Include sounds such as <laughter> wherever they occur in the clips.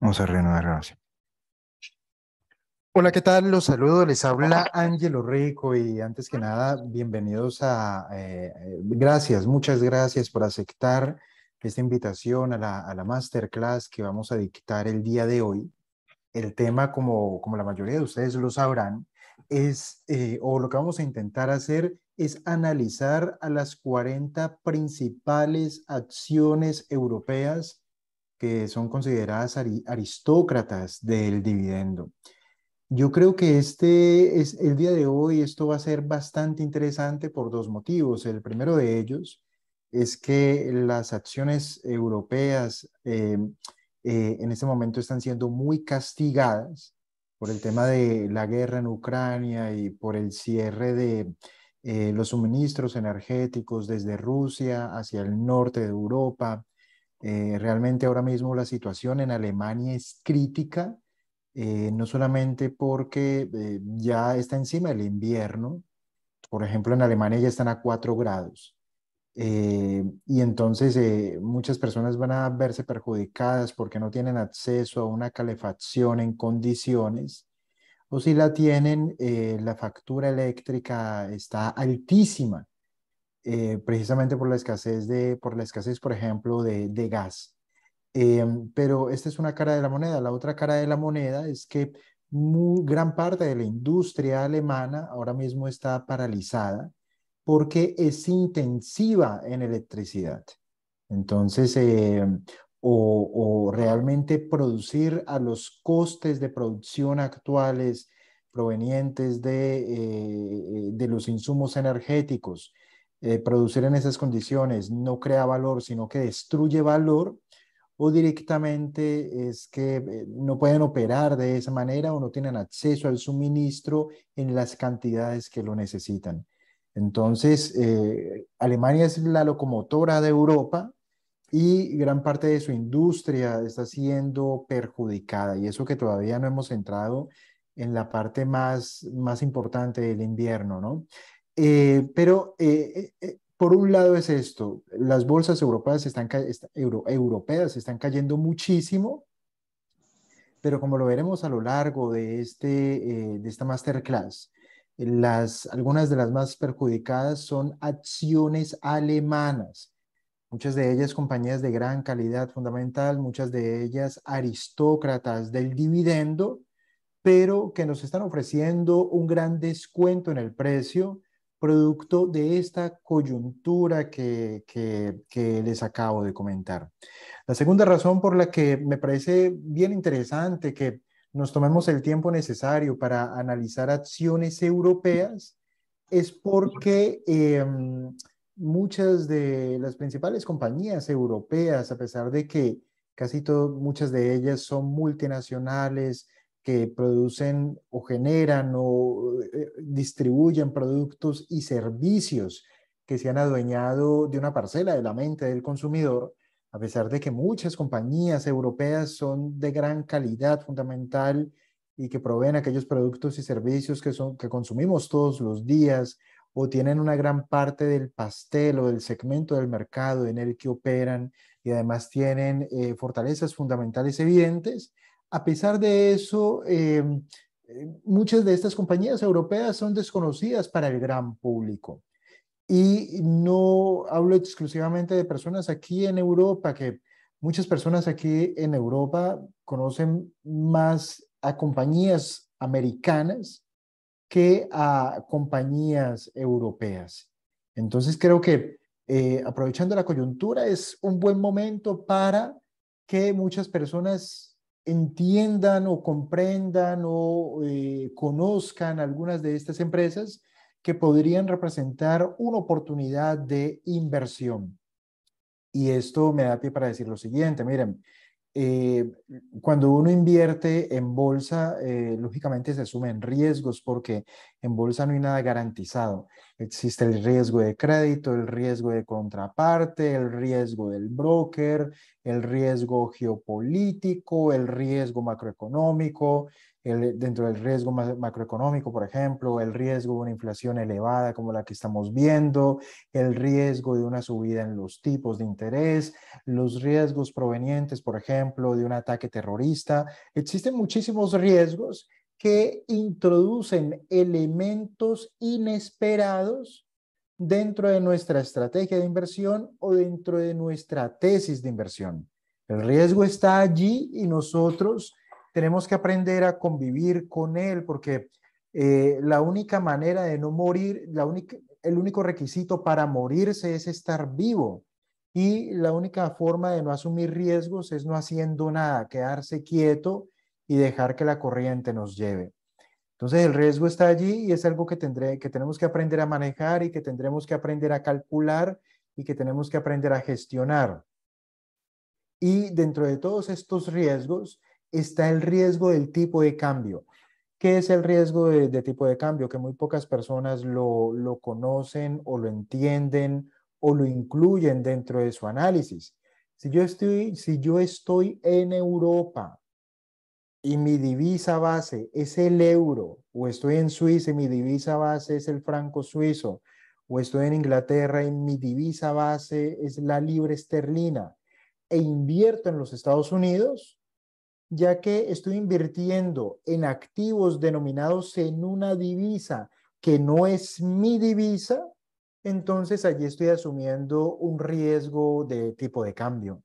Vamos a renovar gracias. Hola, ¿qué tal? Los saludo, les habla Ángelo Rico y antes que nada, bienvenidos a... Eh, eh, gracias, muchas gracias por aceptar esta invitación a la, a la masterclass que vamos a dictar el día de hoy. El tema, como, como la mayoría de ustedes lo sabrán, es, eh, o lo que vamos a intentar hacer es analizar a las 40 principales acciones europeas que son consideradas aristócratas del dividendo. Yo creo que este es el día de hoy, esto va a ser bastante interesante por dos motivos. El primero de ellos es que las acciones europeas eh, eh, en este momento están siendo muy castigadas por el tema de la guerra en Ucrania y por el cierre de eh, los suministros energéticos desde Rusia hacia el norte de Europa, eh, realmente ahora mismo la situación en Alemania es crítica, eh, no solamente porque eh, ya está encima el invierno, por ejemplo en Alemania ya están a 4 grados, y entonces muchas personas van a verse perjudicadas porque no tienen acceso a una calefacción en condiciones, o si la tienen, la factura eléctrica está altísima. Eh, precisamente por la escasez, de, por, la escasez por ejemplo, de, gas. Em, pero esta es una cara de la moneda. La otra cara de la moneda es que gran parte de la industria alemana ahora mismo está paralizada porque es intensiva en electricidad. Entonces, em, o, realmente producir a los costes de producción actuales provenientes de eh, los insumos energéticos eh, producir en esas condiciones no crea valor, sino que destruye valor, o directamente es que eh, no pueden operar de esa manera o no tienen acceso al suministro en las cantidades que lo necesitan. Entonces, eh, Alemania es la locomotora de Europa y gran parte de su industria está siendo perjudicada y eso que todavía no hemos entrado en la parte más, más importante del invierno, ¿no? Eh, pero eh, eh, por un lado es esto, las bolsas europeas están, europeas están cayendo muchísimo, pero como lo veremos a lo largo de, este, de esta masterclass, las, algunas de las más perjudicadas son acciones alemanas, muchas de ellas compañías de gran calidad fundamental, muchas de ellas aristócratas del dividendo, pero que nos están ofreciendo un gran descuento en el precio producto de esta coyuntura que, que, les acabo de comentar. La segunda razón por la que me parece bien interesante que nos tomemos el tiempo necesario para analizar acciones europeas es porque em, muchas de las principales compañías europeas, a pesar de que casi todas, muchas de ellas son multinacionales, que producen o generan o eh, distribuyen productos y servicios que se han adueñado de una parcela de la mente del consumidor, a pesar de que muchas compañías europeas son de gran calidad fundamental y que proveen aquellos productos y servicios que, consumimos todos los días o tienen una gran parte del pastel o del segmento del mercado en el que operan y además tienen eh, fortalezas fundamentales evidentes, a pesar de eso, eh, eh, muchas de estas compañías europeas son desconocidas para el gran público. Y no hablo exclusivamente de personas aquí en Europa, que muchas personas aquí en Europa conocen más a compañías americanas que a compañías europeas. Entonces creo que eh, aprovechando la coyuntura es un buen momento para que muchas personas entiendan o comprendan o eh, conozcan algunas de estas empresas que podrían representar una oportunidad de inversión. Y esto me da pie para decir lo siguiente, miren, eh, cuando uno invierte en bolsa, eh, lógicamente se sumen riesgos porque en bolsa no hay nada garantizado. Existe el riesgo de crédito, el riesgo de contraparte, el riesgo del broker, el riesgo geopolítico, el riesgo macroeconómico, eh, dentro del riesgo macroeconómico, por ejemplo, el riesgo de una inflación elevada como la que estamos viendo, el riesgo de una subida en los tipos de interés, los riesgos provenientes, por ejemplo, de un ataque terrorista. Existen muchísimos riesgos que introducen elementos inesperados dentro de nuestra estrategia de inversión o dentro de nuestra tesis de inversión. El riesgo está allí y nosotros tenemos que aprender a convivir con él porque eh, la única manera de no morir, la única, el único requisito para morirse es estar vivo. Y la única forma de no asumir riesgos es no haciendo nada, quedarse quieto y dejar que la corriente nos lleve. Entonces el riesgo está allí y es algo que, tendré, que tenemos que aprender a manejar y que tendremos que aprender a calcular y que tenemos que aprender a gestionar. Y dentro de todos estos riesgos, está el riesgo del tipo de cambio. ¿Qué es el riesgo de, tipo de cambio? Que muy pocas personas lo, conocen o lo entienden o lo incluyen dentro de su análisis. Si yo estoy, si yo estoy en Europa y mi divisa base es el euro, o estoy en Suiza y mi divisa base es el franco suizo, o estoy en Inglaterra y mi divisa base es la libra esterlina, e invierto en los Estados Unidos, ya que estoy invirtiendo en activos denominados en una divisa que no es mi divisa, entonces allí estoy asumiendo un riesgo de tipo de cambio.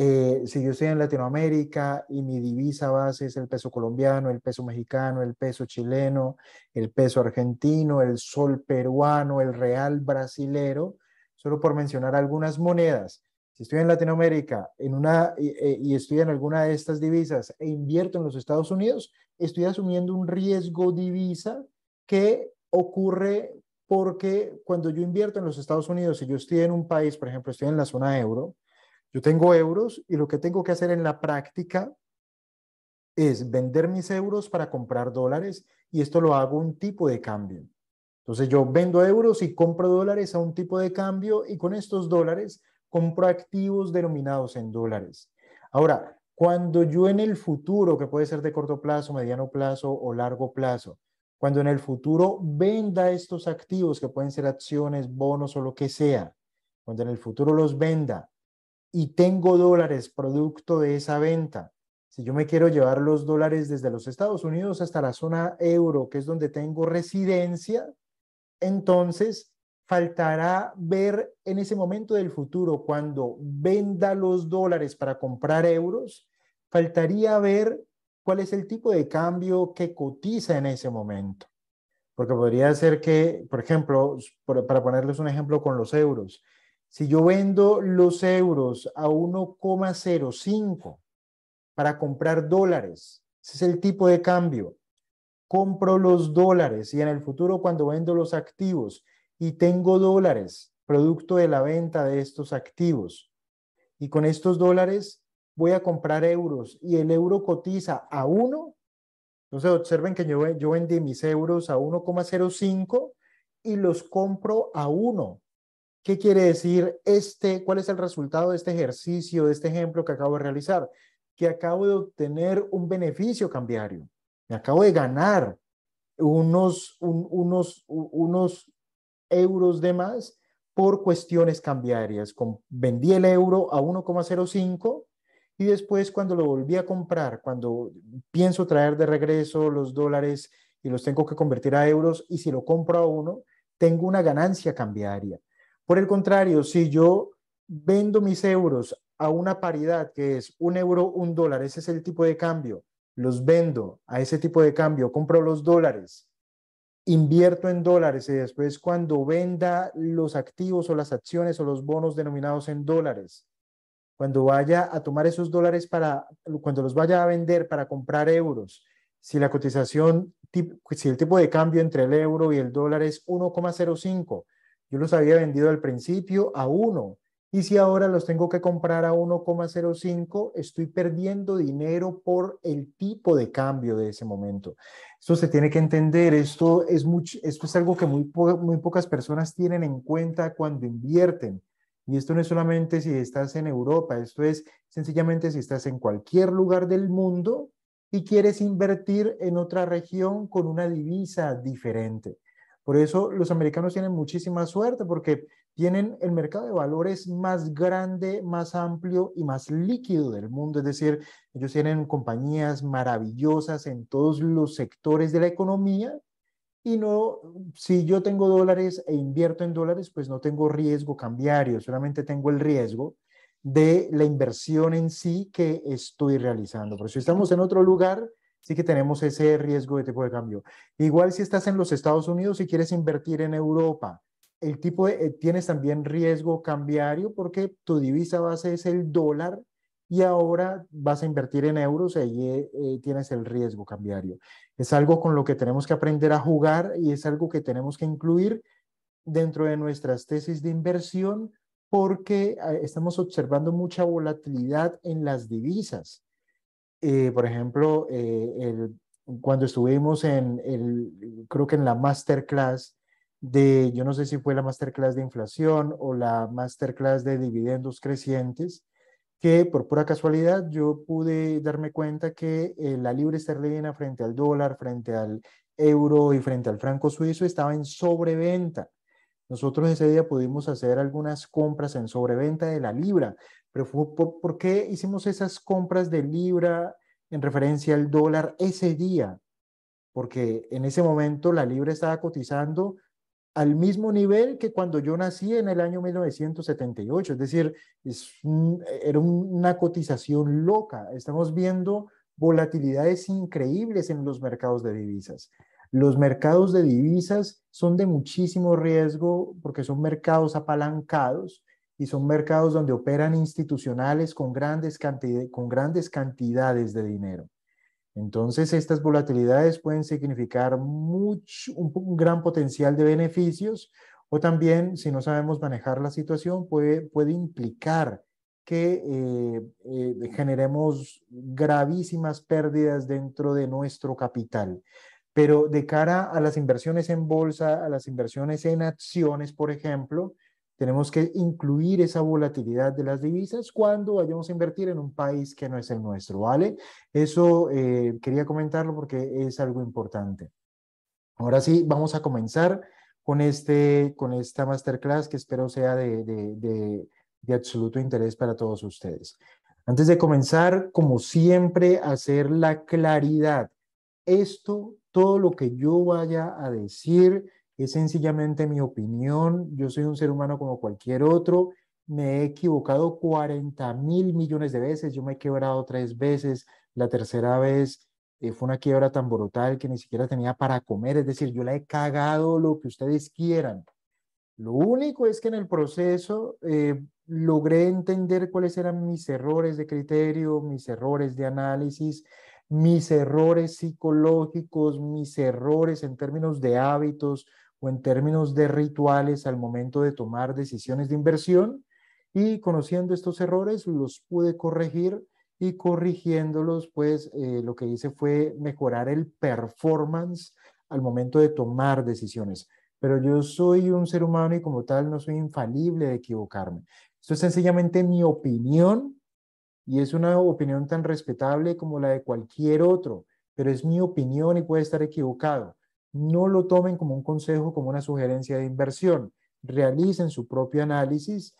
Eh, si yo estoy en Latinoamérica y mi divisa base es el peso colombiano, el peso mexicano, el peso chileno, el peso argentino, el sol peruano, el real brasilero, solo por mencionar algunas monedas, si estoy en Latinoamérica en una, e, y, estoy en alguna de estas divisas e invierto en los Estados Unidos, estoy asumiendo un riesgo divisa que ocurre porque cuando yo invierto en los Estados Unidos y yo estoy en un país, por ejemplo, estoy en la zona euro, yo tengo euros y lo que tengo que hacer en la práctica es vender mis euros para comprar dólares y esto lo hago un tipo de cambio. Entonces yo vendo euros y compro dólares a un tipo de cambio y con estos dólares compro activos denominados en dólares. Ahora, cuando yo en el futuro, que puede ser de corto plazo, mediano plazo o largo plazo, cuando en el futuro venda estos activos, que pueden ser acciones, bonos o lo que sea, cuando en el futuro los venda y tengo dólares producto de esa venta, si yo me quiero llevar los dólares desde los Estados Unidos hasta la zona euro, que es donde tengo residencia, entonces faltará ver en ese momento del futuro, cuando venda los dólares para comprar euros, faltaría ver cuál es el tipo de cambio que cotiza en ese momento. Porque podría ser que, por ejemplo, para ponerles un ejemplo con los euros, si yo vendo los euros a 1,05 para comprar dólares, ese es el tipo de cambio, compro los dólares y en el futuro cuando vendo los activos y tengo dólares, producto de la venta de estos activos. Y con estos dólares voy a comprar euros y el euro cotiza a uno Entonces observen que yo, yo vendí mis euros a 1,05 y los compro a uno ¿Qué quiere decir este? ¿Cuál es el resultado de este ejercicio, de este ejemplo que acabo de realizar? Que acabo de obtener un beneficio cambiario. Me acabo de ganar unos, unos, unos euros de más por cuestiones cambiarias. vendí el euro a 1,05 y después cuando lo volví a comprar, cuando pienso traer de regreso los dólares y los tengo que convertir a euros y si lo compro a uno, tengo una ganancia cambiaria. Por el contrario, si yo vendo mis euros a una paridad que es un euro, un dólar, ese es el tipo de cambio, los vendo a ese tipo de cambio, compro los dólares invierto en dólares y después cuando venda los activos o las acciones o los bonos denominados en dólares, cuando vaya a tomar esos dólares para, cuando los vaya a vender para comprar euros, si la cotización, si el tipo de cambio entre el euro y el dólar es 1,05, yo los había vendido al principio a 1 y si ahora los tengo que comprar a 1,05, estoy perdiendo dinero por el tipo de cambio de ese momento. Esto se tiene que entender, esto es, mucho, esto es algo que muy, muy pocas personas tienen en cuenta cuando invierten. Y esto no es solamente si estás en Europa, esto es sencillamente si estás en cualquier lugar del mundo y quieres invertir en otra región con una divisa diferente. Por eso los americanos tienen muchísima suerte porque tienen el mercado de valores más grande, más amplio y más líquido del mundo. Es decir, ellos tienen compañías maravillosas en todos los sectores de la economía y no, si yo tengo dólares e invierto en dólares, pues no tengo riesgo cambiario, solamente tengo el riesgo de la inversión en sí que estoy realizando. Pero si estamos en otro lugar, sí que tenemos ese riesgo de tipo de cambio. Igual si estás en los Estados Unidos y quieres invertir en Europa el tipo de, eh, tienes también riesgo cambiario porque tu divisa base es el dólar y ahora vas a invertir en euros y ahí eh, eh, tienes el riesgo cambiario. Es algo con lo que tenemos que aprender a jugar y es algo que tenemos que incluir dentro de nuestras tesis de inversión porque ah, estamos observando mucha volatilidad en las divisas. por ejemplo, cuando estuvimos en, el, creo que en la masterclass, de, yo no sé si fue la masterclass de inflación o la masterclass de dividendos crecientes, que por pura casualidad yo pude darme cuenta que eh, la libra esterlina frente al dólar, frente al euro y frente al franco suizo estaba en sobreventa. Nosotros ese día pudimos hacer algunas compras en sobreventa de la libra, pero fue por, ¿por qué hicimos esas compras de libra en referencia al dólar ese día? Porque en ese momento la libra estaba cotizando al mismo nivel que cuando yo nací en el año 1978. Es decir, es era una cotización loca. Estamos viendo volatilidades increíbles en los mercados de divisas. Los mercados de divisas son de muchísimo riesgo porque son mercados apalancados y son mercados donde operan institucionales con grandes cantidades de dinero. Entonces, estas volatilidades pueden significar un, gran potencial de beneficios o también, si no sabemos manejar la situación, puede, implicar que eh, eh, generemos gravísimas pérdidas dentro de nuestro capital. Pero de cara a las inversiones en bolsa, a las inversiones en acciones, por ejemplo, tenemos que incluir esa volatilidad de las divisas cuando vayamos a invertir en un país que no es el nuestro, ¿vale? Eso eh, quería comentarlo porque es algo importante. Ahora sí, vamos a comenzar con, este, con esta masterclass que espero sea de, de, de, de absoluto interés para todos ustedes. Antes de comenzar, como siempre, hacer la claridad. Esto, todo lo que yo vaya a decir, es sencillamente mi opinión. Yo soy un ser humano como cualquier otro. Me he equivocado 40 mil millones de veces. Yo me he quebrado tres veces. La tercera vez eh, fue una quiebra tan brutal que ni siquiera tenía para comer. Es decir, yo la he cagado lo que ustedes quieran. Lo único es que en el proceso eh, logré entender cuáles eran mis errores de criterio, mis errores de análisis, mis errores psicológicos, mis errores en términos de hábitos, o en términos de rituales al momento de tomar decisiones de inversión y conociendo estos errores los pude corregir y corrigiéndolos pues eh, lo que hice fue mejorar el performance al momento de tomar decisiones. Pero yo soy un ser humano y como tal no soy infalible de equivocarme. Esto es sencillamente mi opinión y es una opinión tan respetable como la de cualquier otro, pero es mi opinión y puede estar equivocado no lo tomen como un consejo, como una sugerencia de inversión. Realicen su propio análisis.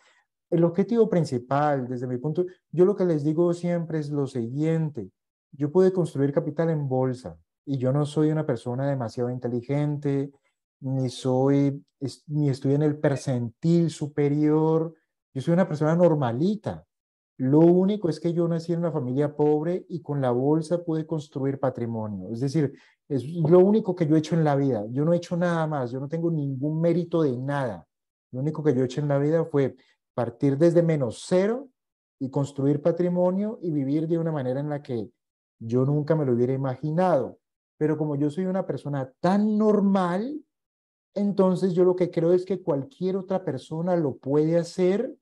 El objetivo principal, desde mi punto, yo lo que les digo siempre es lo siguiente. Yo pude construir capital en bolsa y yo no soy una persona demasiado inteligente, ni soy, ni estoy en el percentil superior. Yo soy una persona normalita. Lo único es que yo nací en una familia pobre y con la bolsa pude construir patrimonio. Es decir, es lo único que yo he hecho en la vida. Yo no he hecho nada más, yo no tengo ningún mérito de nada. Lo único que yo he hecho en la vida fue partir desde menos cero y construir patrimonio y vivir de una manera en la que yo nunca me lo hubiera imaginado. Pero como yo soy una persona tan normal, entonces yo lo que creo es que cualquier otra persona lo puede hacer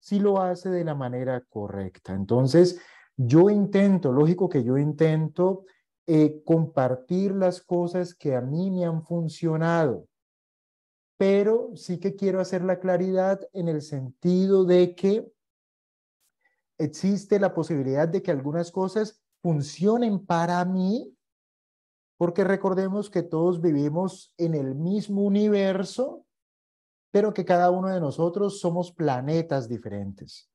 si lo hace de la manera correcta. Entonces, yo intento, lógico que yo intento eh, compartir las cosas que a mí me han funcionado, pero sí que quiero hacer la claridad en el sentido de que existe la posibilidad de que algunas cosas funcionen para mí, porque recordemos que todos vivimos en el mismo universo, pero que cada uno de nosotros somos planetas diferentes.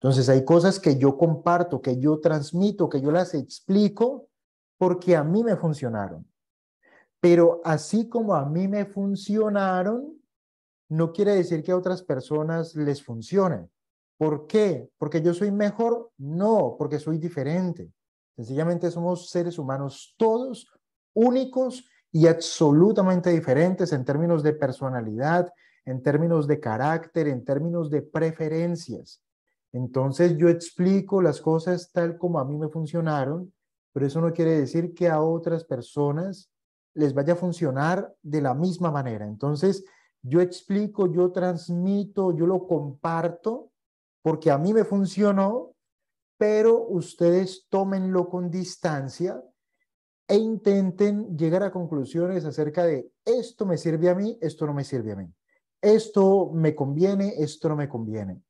Entonces hay cosas que yo comparto, que yo transmito, que yo las explico, porque a mí me funcionaron. Pero así como a mí me funcionaron, no quiere decir que a otras personas les funcionen. ¿Por qué? ¿Porque yo soy mejor? No, porque soy diferente. Sencillamente somos seres humanos todos únicos y absolutamente diferentes en términos de personalidad, en términos de carácter, en términos de preferencias. Entonces yo explico las cosas tal como a mí me funcionaron pero eso no quiere decir que a otras personas les vaya a funcionar de la misma manera. Entonces, yo explico, yo transmito, yo lo comparto, porque a mí me funcionó, pero ustedes tómenlo con distancia e intenten llegar a conclusiones acerca de esto me sirve a mí, esto no me sirve a mí, esto me conviene, esto no me conviene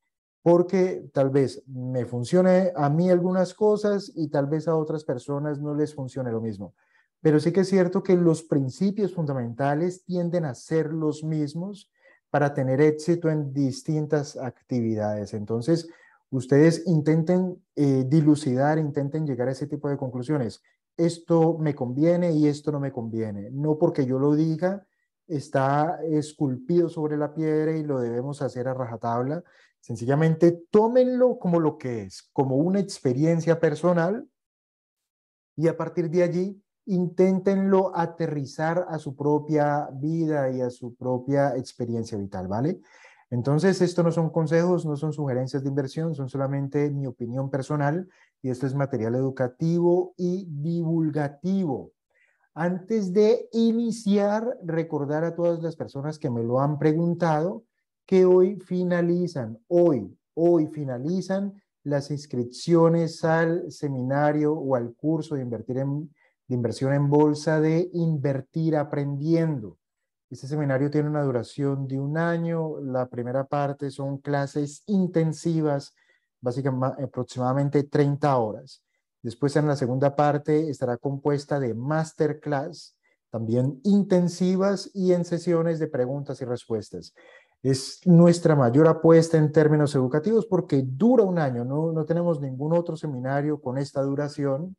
porque tal vez me funcione a mí algunas cosas y tal vez a otras personas no les funcione lo mismo. Pero sí que es cierto que los principios fundamentales tienden a ser los mismos para tener éxito en distintas actividades. Entonces, ustedes intenten eh, dilucidar, intenten llegar a ese tipo de conclusiones. Esto me conviene y esto no me conviene. No porque yo lo diga, está esculpido sobre la piedra y lo debemos hacer a rajatabla, Sencillamente tómenlo como lo que es, como una experiencia personal y a partir de allí inténtenlo aterrizar a su propia vida y a su propia experiencia vital, ¿vale? Entonces, esto no son consejos, no son sugerencias de inversión, son solamente mi opinión personal y esto es material educativo y divulgativo. Antes de iniciar, recordar a todas las personas que me lo han preguntado que hoy finalizan, hoy, hoy finalizan las inscripciones al seminario o al curso de, invertir de inversión en bolsa de Invertir Aprendiendo. Este seminario tiene una duración de un año. La primera parte son clases intensivas, básicamente aproximadamente 30 horas. Después en la segunda parte estará compuesta de masterclass, también intensivas y en sesiones de preguntas y respuestas. Es nuestra mayor apuesta en términos educativos porque dura un año, no, no tenemos ningún otro seminario con esta duración.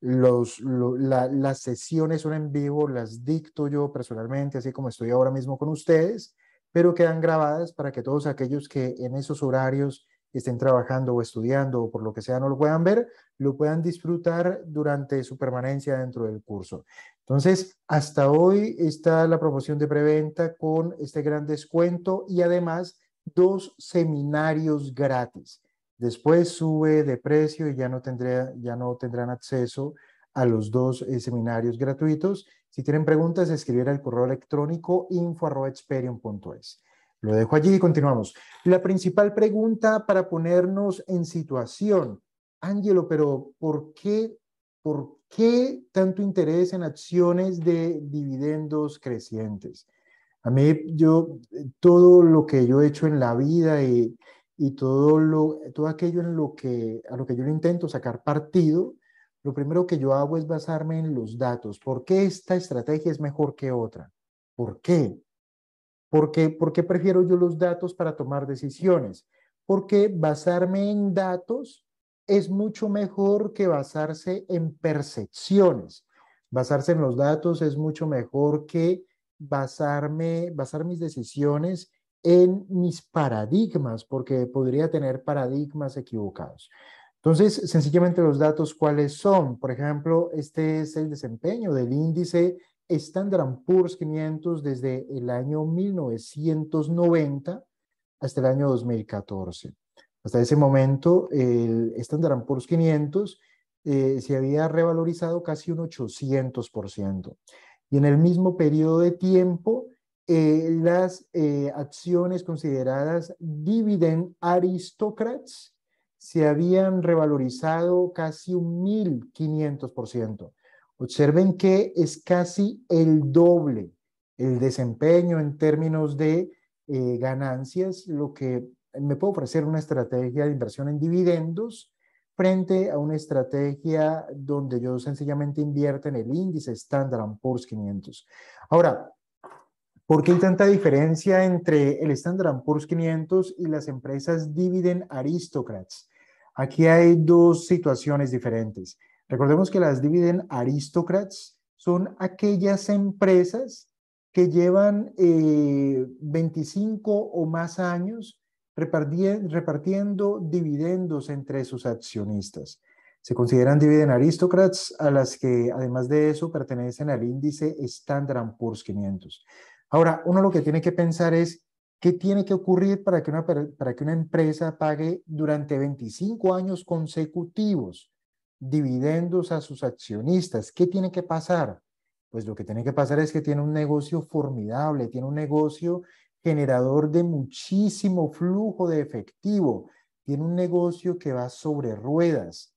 las sesiones son en vivo, las dicto yo personalmente, así como estoy ahora mismo con ustedes, pero quedan grabadas para que todos aquellos que en esos horarios estén trabajando o estudiando o por lo que sea no lo puedan ver, lo puedan disfrutar durante su permanencia dentro del curso. Entonces, hasta hoy está la promoción de preventa con este gran descuento y además dos seminarios gratis. Después sube de precio y ya no, ya no tendrán acceso a los dos eh, seminarios gratuitos. Si tienen preguntas, escribir al correo electrónico info.experion.es. Lo dejo allí y continuamos. La principal pregunta para ponernos en situación. Ángelo, pero ¿por qué, ¿por qué tanto interés en acciones de dividendos crecientes? A mí, yo, todo lo que yo he hecho en la vida y, todo, lo, todo aquello en lo que, a lo que yo intento sacar partido, lo primero que yo hago es basarme en los datos. ¿Por qué esta estrategia es mejor que otra? ¿Por qué? ¿Por qué, prefiero yo los datos para tomar decisiones? Porque basarme en datos es mucho mejor que basarse en percepciones. Basarse en los datos es mucho mejor que basarme, basar mis decisiones en mis paradigmas, porque podría tener paradigmas equivocados. Entonces, sencillamente los datos, ¿cuáles son? Por ejemplo, este es el desempeño del índice Standard Poor's 500 desde el año 1990 hasta el año 2014. Hasta ese momento, el Standard Poor's 500 eh, se había revalorizado casi un 800%. Y en el mismo periodo de tiempo, eh, las eh, acciones consideradas dividend aristocrats se habían revalorizado casi un 1.500%. Observen que es casi el doble el desempeño en términos de eh, ganancias, lo que me puede ofrecer una estrategia de inversión en dividendos frente a una estrategia donde yo sencillamente invierto en el índice Standard Poor's 500. Ahora, ¿por qué hay tanta diferencia entre el Standard Poor's 500 y las empresas dividend aristocrats? Aquí hay dos situaciones diferentes. Recordemos que las dividend aristocrats son aquellas empresas que llevan 25 eh, o más años repartiendo, dividendos entre sus accionistas. Se consideran dividend aristocrats a las que, además de eso, pertenecen al índice Standard Poor's 500. Ahora, uno lo que tiene que pensar es qué tiene que ocurrir para para que una empresa pague durante 25 años consecutivos dividendos a sus accionistas. ¿Qué tiene que pasar? Pues lo que tiene que pasar es que tiene un negocio formidable, tiene un negocio generador de muchísimo flujo de efectivo, tiene un negocio que va sobre ruedas.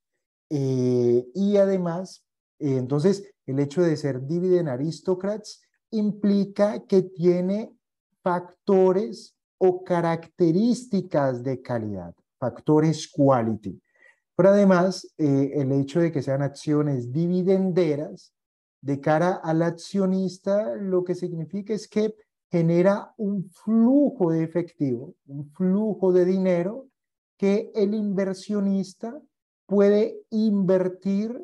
Eh, y además, eh, entonces, el hecho de ser dividend aristocrats implica que tiene factores o características de calidad, factores quality. Pero además, eh, el hecho de que sean acciones dividenderas de cara al accionista, lo que significa es que genera un flujo de efectivo, un flujo de dinero que el inversionista puede invertir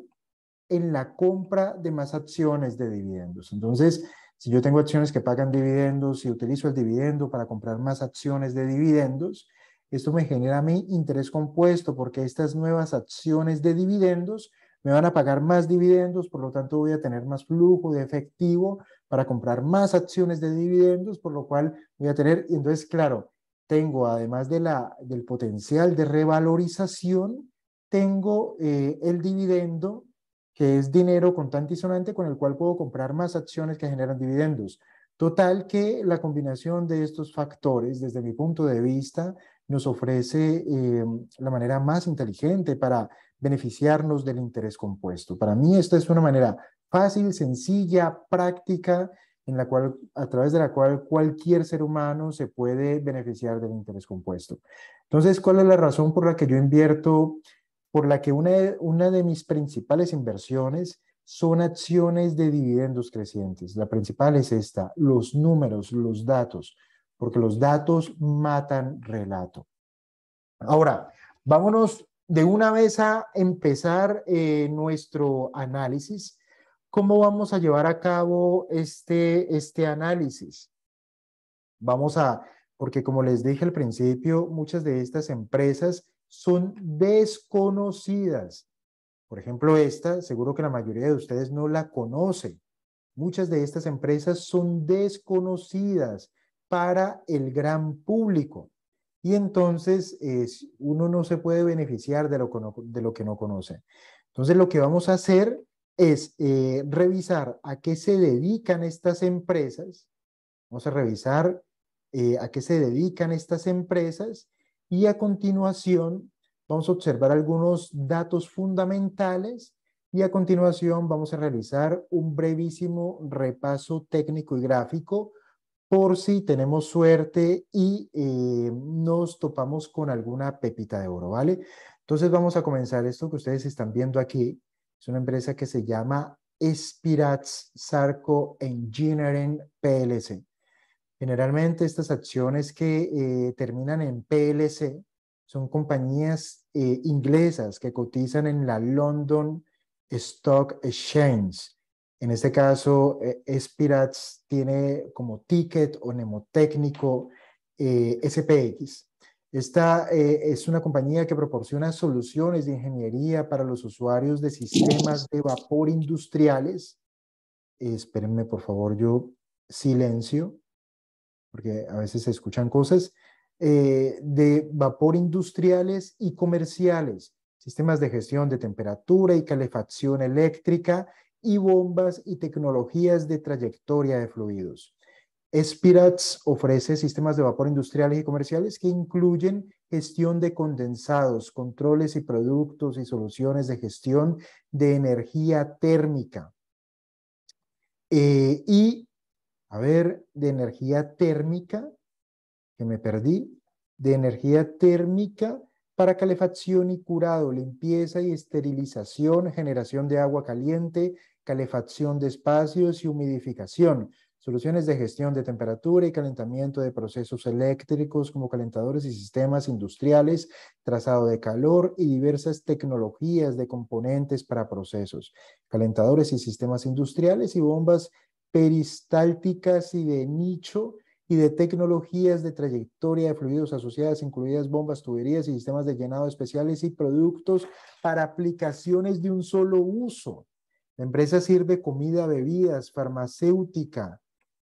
en la compra de más acciones de dividendos. Entonces, si yo tengo acciones que pagan dividendos y utilizo el dividendo para comprar más acciones de dividendos, esto me genera a mí interés compuesto porque estas nuevas acciones de dividendos me van a pagar más dividendos, por lo tanto voy a tener más flujo de efectivo para comprar más acciones de dividendos, por lo cual voy a tener, y entonces, claro, tengo además de la, del potencial de revalorización, tengo eh, el dividendo, que es dinero contante y sonante con el cual puedo comprar más acciones que generan dividendos. Total que la combinación de estos factores, desde mi punto de vista, nos ofrece eh, la manera más inteligente para beneficiarnos del interés compuesto. Para mí esta es una manera fácil, sencilla, práctica, en la cual, a través de la cual cualquier ser humano se puede beneficiar del interés compuesto. Entonces, ¿cuál es la razón por la que yo invierto? Por la que una de mis principales inversiones son acciones de dividendos crecientes. La principal es esta, los números, los datos porque los datos matan relato. Ahora, vámonos de una vez a empezar eh, nuestro análisis. ¿Cómo vamos a llevar a cabo este, este análisis? Vamos a, porque como les dije al principio, muchas de estas empresas son desconocidas. Por ejemplo, esta, seguro que la mayoría de ustedes no la conocen. Muchas de estas empresas son desconocidas para el gran público. Y entonces uno no se puede beneficiar de lo, de lo que no conoce. Entonces lo que vamos a hacer es eh, revisar a qué se dedican estas empresas. Vamos a revisar eh, a qué se dedican estas empresas y a continuación vamos a observar algunos datos fundamentales y a continuación vamos a realizar un brevísimo repaso técnico y gráfico por si tenemos suerte y eh, nos topamos con alguna pepita de oro, ¿vale? Entonces vamos a comenzar esto que ustedes están viendo aquí. Es una empresa que se llama Spirats Sarco Engineering PLC. Generalmente estas acciones que eh, terminan en PLC son compañías eh, inglesas que cotizan en la London Stock Exchange en este caso, eh, Spirats tiene como ticket o mnemotécnico eh, SPX. Esta eh, es una compañía que proporciona soluciones de ingeniería para los usuarios de sistemas de vapor industriales. espérenme, por favor, yo silencio, porque a veces se escuchan cosas. de vapor industriales y comerciales, sistemas de gestión de temperatura y calefacción eléctrica y bombas y tecnologías de trayectoria de fluidos. Spirats ofrece sistemas de vapor industriales y comerciales que incluyen gestión de condensados, controles y productos y soluciones de gestión de energía térmica. Eh, y, a ver, de energía térmica, que me perdí, de energía térmica para calefacción y curado, limpieza y esterilización, generación de agua caliente, calefacción de espacios y humidificación, soluciones de gestión de temperatura y calentamiento de procesos eléctricos como calentadores y sistemas industriales, trazado de calor y diversas tecnologías de componentes para procesos, calentadores y sistemas industriales y bombas peristálticas y de nicho y de tecnologías de trayectoria de fluidos asociadas, incluidas bombas, tuberías y sistemas de llenado especiales y productos para aplicaciones de un solo uso la empresa sirve comida, bebidas, farmacéutica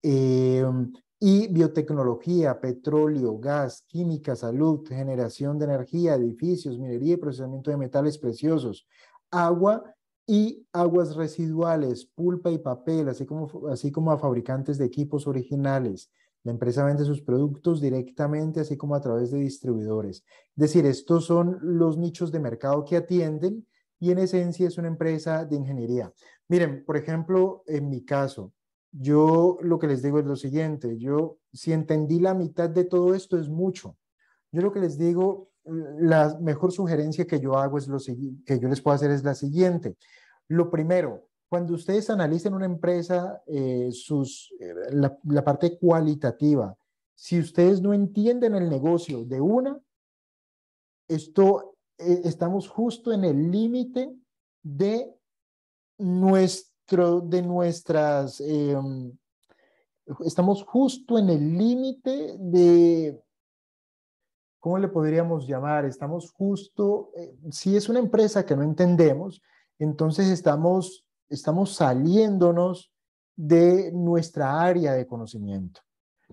em, y biotecnología, petróleo, gas, química, salud, generación de energía, edificios, minería y procesamiento de metales preciosos, agua y aguas residuales, pulpa y papel, así como, así como a fabricantes de equipos originales. La empresa vende sus productos directamente, así como a través de distribuidores. Es decir, estos son los nichos de mercado que atienden y en esencia es una empresa de ingeniería. Miren, por ejemplo, en mi caso, yo lo que les digo es lo siguiente, yo si entendí la mitad de todo esto es mucho. Yo lo que les digo, la mejor sugerencia que yo hago es lo que yo les puedo hacer es la siguiente. Lo primero, cuando ustedes analicen una empresa, eh, sus, eh, la parte cualitativa, si ustedes no entienden el negocio de una, esto eh, estamos justo en el límite de nuestro, de nuestras, em, estamos justo en el límite de, ¿cómo le podríamos llamar? Estamos justo, eh, si es una empresa que no entendemos, entonces estamos, estamos saliéndonos de nuestra área de conocimiento.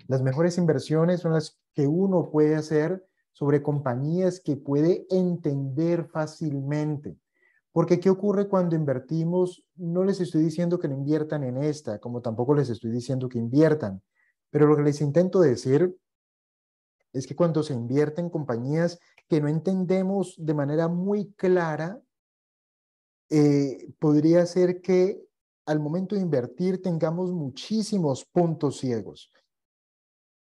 Las mejores inversiones son las que uno puede hacer sobre compañías que puede entender fácilmente. Porque ¿qué ocurre cuando invertimos? No les estoy diciendo que no inviertan en esta, como tampoco les estoy diciendo que inviertan, pero lo que les intento decir es que cuando se invierte en compañías que no entendemos de manera muy clara, eh, podría ser que al momento de invertir tengamos muchísimos puntos ciegos.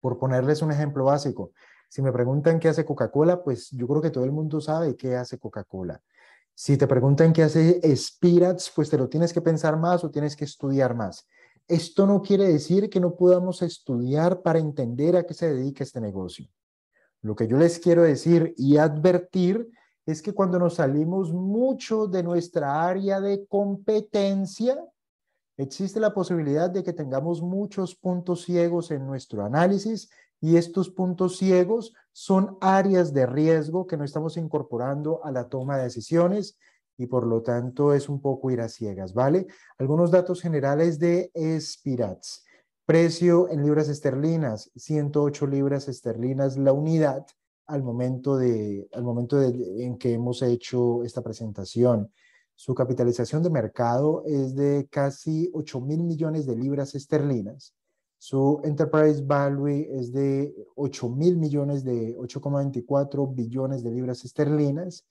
Por ponerles un ejemplo básico, si me preguntan qué hace Coca-Cola, pues yo creo que todo el mundo sabe qué hace Coca-Cola. Si te preguntan qué hace Spirats, pues te lo tienes que pensar más o tienes que estudiar más. Esto no quiere decir que no podamos estudiar para entender a qué se dedica este negocio. Lo que yo les quiero decir y advertir es que cuando nos salimos mucho de nuestra área de competencia, existe la posibilidad de que tengamos muchos puntos ciegos en nuestro análisis y estos puntos ciegos son áreas de riesgo que no estamos incorporando a la toma de decisiones y por lo tanto es un poco ir a ciegas, ¿vale? Algunos datos generales de Spirats. Precio en libras esterlinas, 108 libras esterlinas la unidad al momento, de, al momento en que hemos hecho esta presentación. Su capitalización de mercado es de casi 8 mil millones de libras esterlinas su enterprise value es de 8 mil millones de 8,24 billones de libras esterlinas.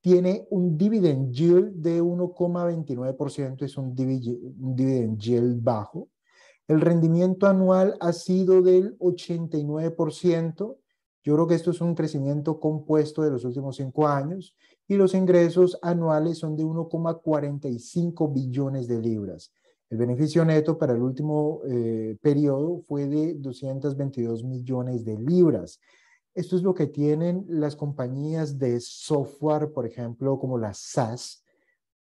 Tiene un dividend yield de 1,29%, es un, dividend yield bajo. El rendimiento anual ha sido del 89%. Yo creo que esto es un crecimiento compuesto de los últimos cinco años y los ingresos anuales son de 1,45 billones de libras. El beneficio neto para el último eh, periodo fue de 222 millones de libras. Esto es lo que tienen las compañías de software, por ejemplo, como las SaaS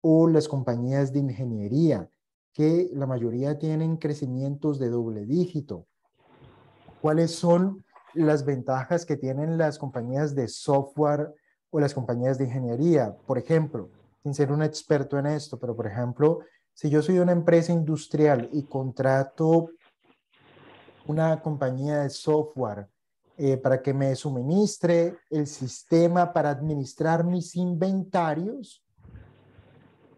o las compañías de ingeniería, que la mayoría tienen crecimientos de doble dígito. ¿Cuáles son las ventajas que tienen las compañías de software o las compañías de ingeniería? Por ejemplo, sin ser un experto en esto, pero por ejemplo, si yo soy una empresa industrial y contrato una compañía de software eh, para que me suministre el sistema para administrar mis inventarios,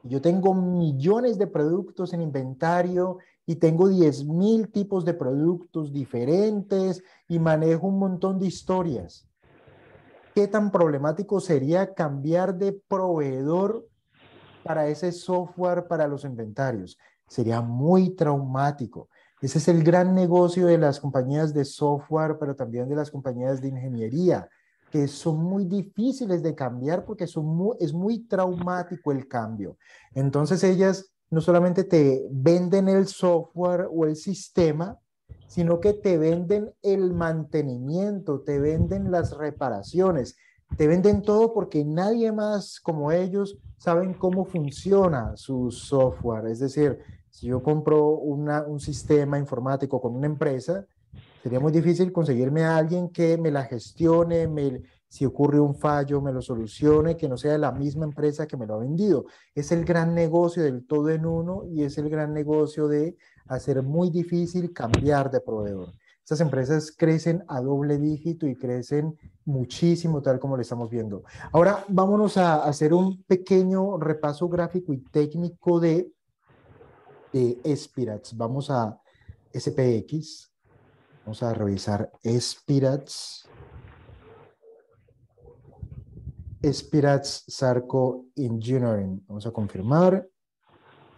yo tengo millones de productos en inventario y tengo 10 mil tipos de productos diferentes y manejo un montón de historias. ¿Qué tan problemático sería cambiar de proveedor para ese software para los inventarios. Sería muy traumático. Ese es el gran negocio de las compañías de software, pero también de las compañías de ingeniería, que son muy difíciles de cambiar porque es muy traumático el cambio. Entonces ellas no solamente te venden el software o el sistema, sino que te venden el mantenimiento, te venden las reparaciones, te venden todo porque nadie más como ellos saben cómo funciona su software. Es decir, si yo compro una, un sistema informático con una empresa, sería muy difícil conseguirme a alguien que me la gestione, si ocurre un fallo, me lo solucione, que no sea la misma empresa que me lo ha vendido. Es el gran negocio del todo en uno y es el gran negocio de hacer muy difícil cambiar de proveedor. Estas empresas crecen a doble dígito y crecen muchísimo, tal como lo estamos viendo. Ahora vámonos a hacer un pequeño repaso gráfico y técnico de, de Espirats. Vamos a SPX. Vamos a revisar Spirats, Espirats Sarco Engineering. Vamos a confirmar.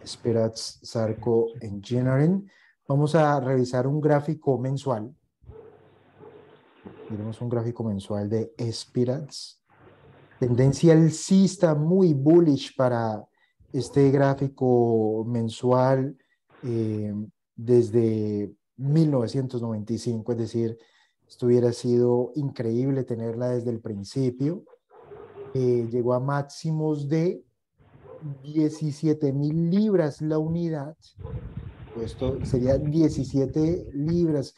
Espirats Sarco Engineering. Vamos a revisar un gráfico mensual. Tenemos un gráfico mensual de Esperance Tendencia alcista muy bullish para este gráfico mensual eh, desde 1995, es decir, esto hubiera sido increíble tenerla desde el principio. Eh, llegó a máximos de 17 mil libras la unidad esto sería 17 libras.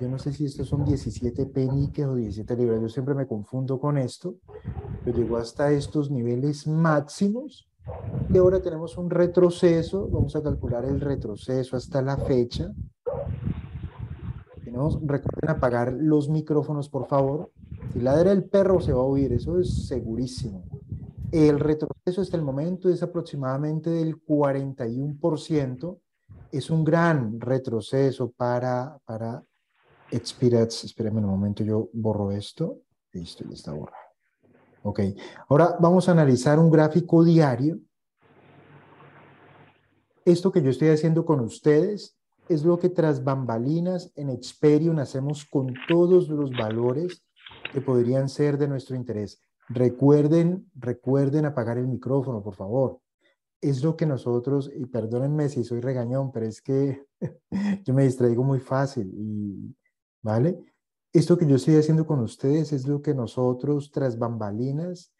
Yo no sé si estos son 17 peniques o 17 libras, yo siempre me confundo con esto, pero llegó hasta estos niveles máximos y ahora tenemos un retroceso, vamos a calcular el retroceso hasta la fecha. recuerden apagar los micrófonos, por favor. Si ladra el perro se va a oír, eso es segurísimo. El retroceso hasta el momento es aproximadamente del 41% es un gran retroceso para, para Expirats. Espérenme un momento, yo borro esto. Listo, ya está borrado. Ok, ahora vamos a analizar un gráfico diario. Esto que yo estoy haciendo con ustedes es lo que tras bambalinas en Experium hacemos con todos los valores que podrían ser de nuestro interés. Recuerden, recuerden apagar el micrófono, por favor es lo que nosotros, y perdónenme si soy regañón, pero es que <laughs> yo me distraigo muy fácil, y, ¿vale? Esto que yo estoy haciendo con ustedes es lo que nosotros tras bambalinas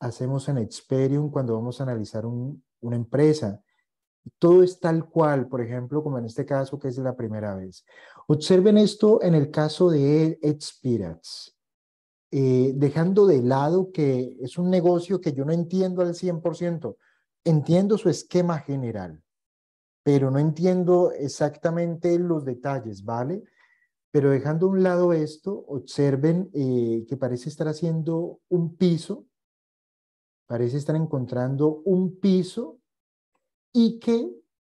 hacemos en Experium cuando vamos a analizar una empresa. Todo es tal cual, por ejemplo, como en este caso que es la primera vez. Observen esto en el caso de Expirats. Eh, dejando de lado que es un negocio que yo no entiendo al 100%, entiendo su esquema general, pero no entiendo exactamente los detalles, ¿vale? Pero dejando a un lado esto, observen eh, que parece estar haciendo un piso, parece estar encontrando un piso y que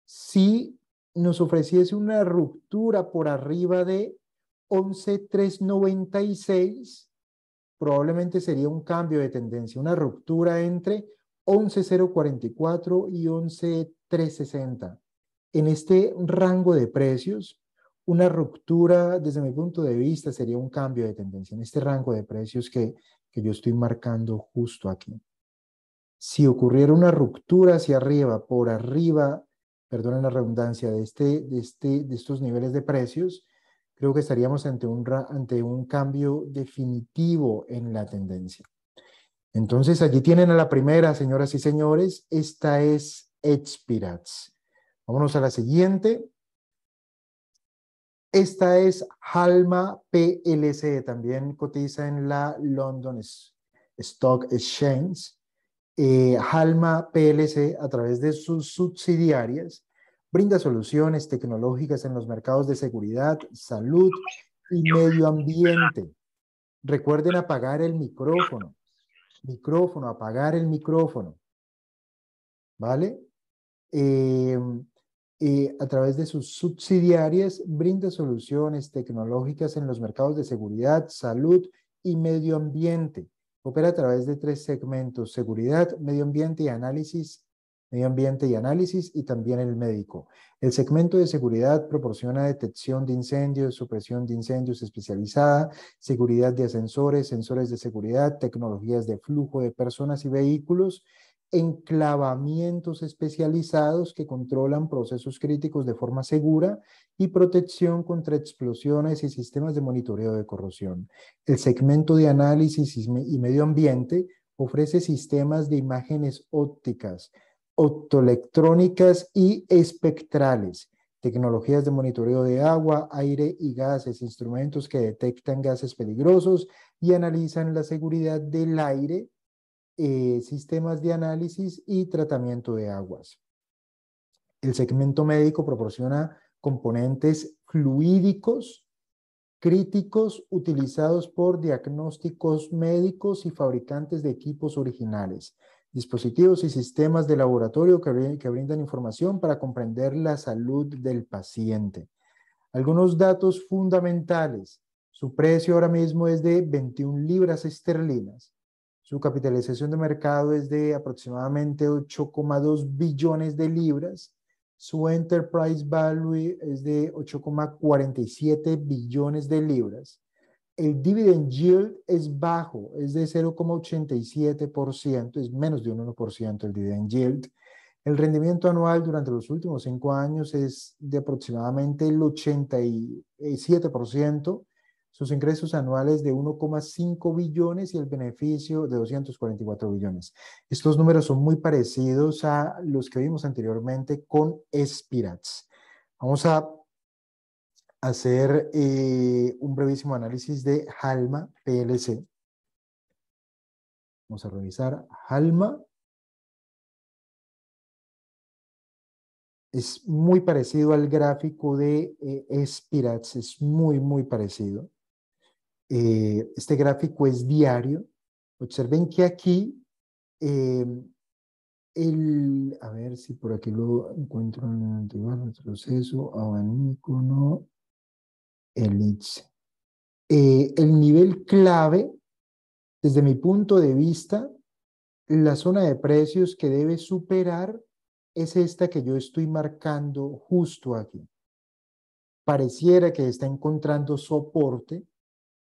si nos ofreciese una ruptura por arriba de 11.396, probablemente sería un cambio de tendencia, una ruptura entre 11044 y 11360. En este rango de precios, una ruptura desde mi punto de vista sería un cambio de tendencia en este rango de precios que, que yo estoy marcando justo aquí. Si ocurriera una ruptura hacia arriba, por arriba, perdonen la redundancia, de, este, de, este, de estos niveles de precios, creo que estaríamos ante un, ante un cambio definitivo en la tendencia. Entonces allí tienen a la primera, señoras y señores, esta es Expirats. Vámonos a la siguiente. Esta es Halma PLC, también cotiza en la London Stock Exchange. Eh, Halma PLC, a través de sus subsidiarias, brinda soluciones tecnológicas en los mercados de seguridad, salud y medio ambiente. Recuerden apagar el micrófono micrófono, apagar el micrófono, ¿vale? Eh, eh, a través de sus subsidiarias, brinda soluciones tecnológicas en los mercados de seguridad, salud y medio ambiente. Opera a través de tres segmentos, seguridad, medio ambiente y análisis medio ambiente y análisis, y también el médico. El segmento de seguridad proporciona detección de incendios, supresión de incendios especializada, seguridad de ascensores, sensores de seguridad, tecnologías de flujo de personas y vehículos, enclavamientos especializados que controlan procesos críticos de forma segura y protección contra explosiones y sistemas de monitoreo de corrosión. El segmento de análisis y medio ambiente ofrece sistemas de imágenes ópticas optoelectrónicas y espectrales, tecnologías de monitoreo de agua, aire y gases, instrumentos que detectan gases peligrosos y analizan la seguridad del aire, eh, sistemas de análisis y tratamiento de aguas. El segmento médico proporciona componentes fluídicos críticos utilizados por diagnósticos médicos y fabricantes de equipos originales dispositivos y sistemas de laboratorio que, brindan información para comprender la salud del paciente. Algunos datos fundamentales. Su precio ahora mismo es de 21 libras esterlinas. Su capitalización de mercado es de aproximadamente 8,2 billones de libras. Su enterprise value es de 8,47 billones de libras el dividend yield es bajo, es de 0,87%, es menos de un 1% el dividend yield. El rendimiento anual durante los últimos cinco años es de aproximadamente el 87%, sus ingresos anuales de 1,5 billones y el beneficio de 244 billones. Estos números son muy parecidos a los que vimos anteriormente con Spirats. Vamos a hacer eh, un brevísimo análisis de Halma PLC. Vamos a revisar Halma. Es muy parecido al gráfico de eh, es muy, muy parecido. Eh, este gráfico es diario. Observen que aquí, em, el, a ver si por aquí lo encuentro en el antiguo retroceso, abanico, el eh, el nivel clave, desde mi punto de vista, la zona de precios que debe superar es esta que yo estoy marcando justo aquí. Pareciera que está encontrando soporte,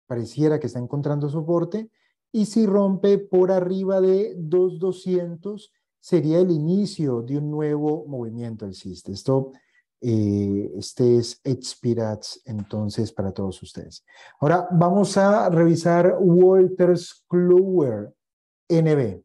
pareciera que está encontrando soporte, y si rompe por arriba de 2,200 sería el inicio de un nuevo movimiento alcista. Esto eh, este es Expirats entonces para todos ustedes. Ahora vamos a revisar Walters Kluwer NB.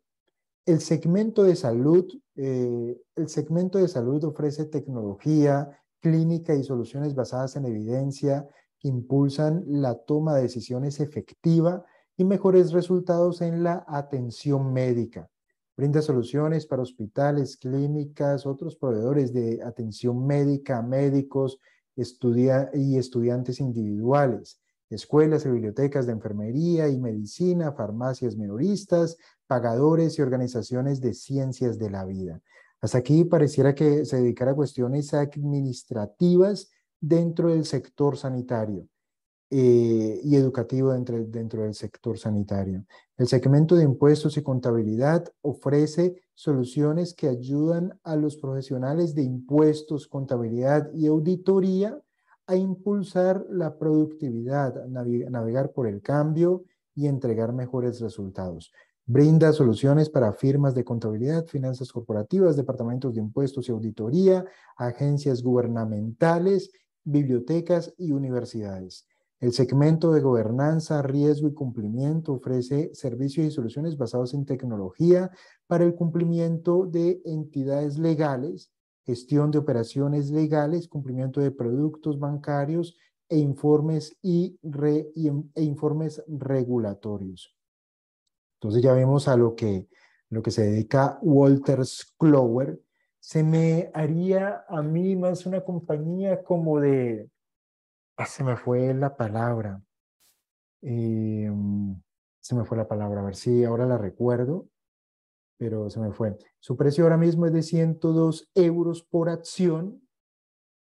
El segmento de salud, eh, el segmento de salud ofrece tecnología clínica y soluciones basadas en evidencia que impulsan la toma de decisiones efectiva y mejores resultados en la atención médica. Brinda soluciones para hospitales, clínicas, otros proveedores de atención médica, médicos y estudiantes individuales, escuelas y bibliotecas de enfermería y medicina, farmacias minoristas, pagadores y organizaciones de ciencias de la vida. Hasta aquí pareciera que se dedicara a cuestiones administrativas dentro del sector sanitario. Eh, y educativo dentro, del sector sanitario. El segmento de impuestos y contabilidad ofrece soluciones que ayudan a los profesionales de impuestos, contabilidad y auditoría a impulsar la productividad, navegar por el cambio y entregar mejores resultados. Brinda soluciones para firmas de contabilidad, finanzas corporativas, departamentos de impuestos y auditoría, agencias gubernamentales, bibliotecas y universidades. El segmento de gobernanza, riesgo y cumplimiento ofrece servicios y soluciones basados en tecnología para el cumplimiento de entidades legales, gestión de operaciones legales, cumplimiento de productos bancarios e informes, e informes regulatorios. Entonces ya vemos a lo que, lo que se dedica Walter Sklower. Se me haría a mí más una compañía como de se me fue la palabra. Eh, se me fue la palabra, a ver si ahora la recuerdo, pero se me fue. Su precio ahora mismo es de 102 euros por acción.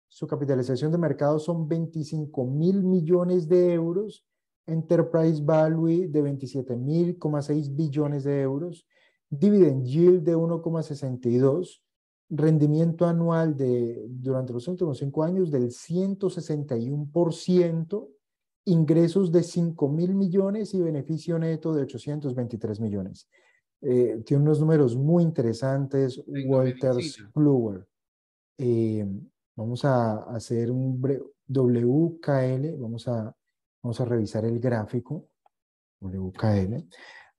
Su capitalización de mercado son 25 mil millones de euros. Enterprise Value de 27 seis billones de euros. Dividend Yield de 1,62 rendimiento anual de, durante los últimos cinco años del 161%, ingresos de 5 mil millones y beneficio neto de 823 millones. Eh, tiene unos números muy interesantes, Walters Kluwer. Eh, vamos a hacer un WKL, vamos a, vamos a revisar el gráfico. WKL.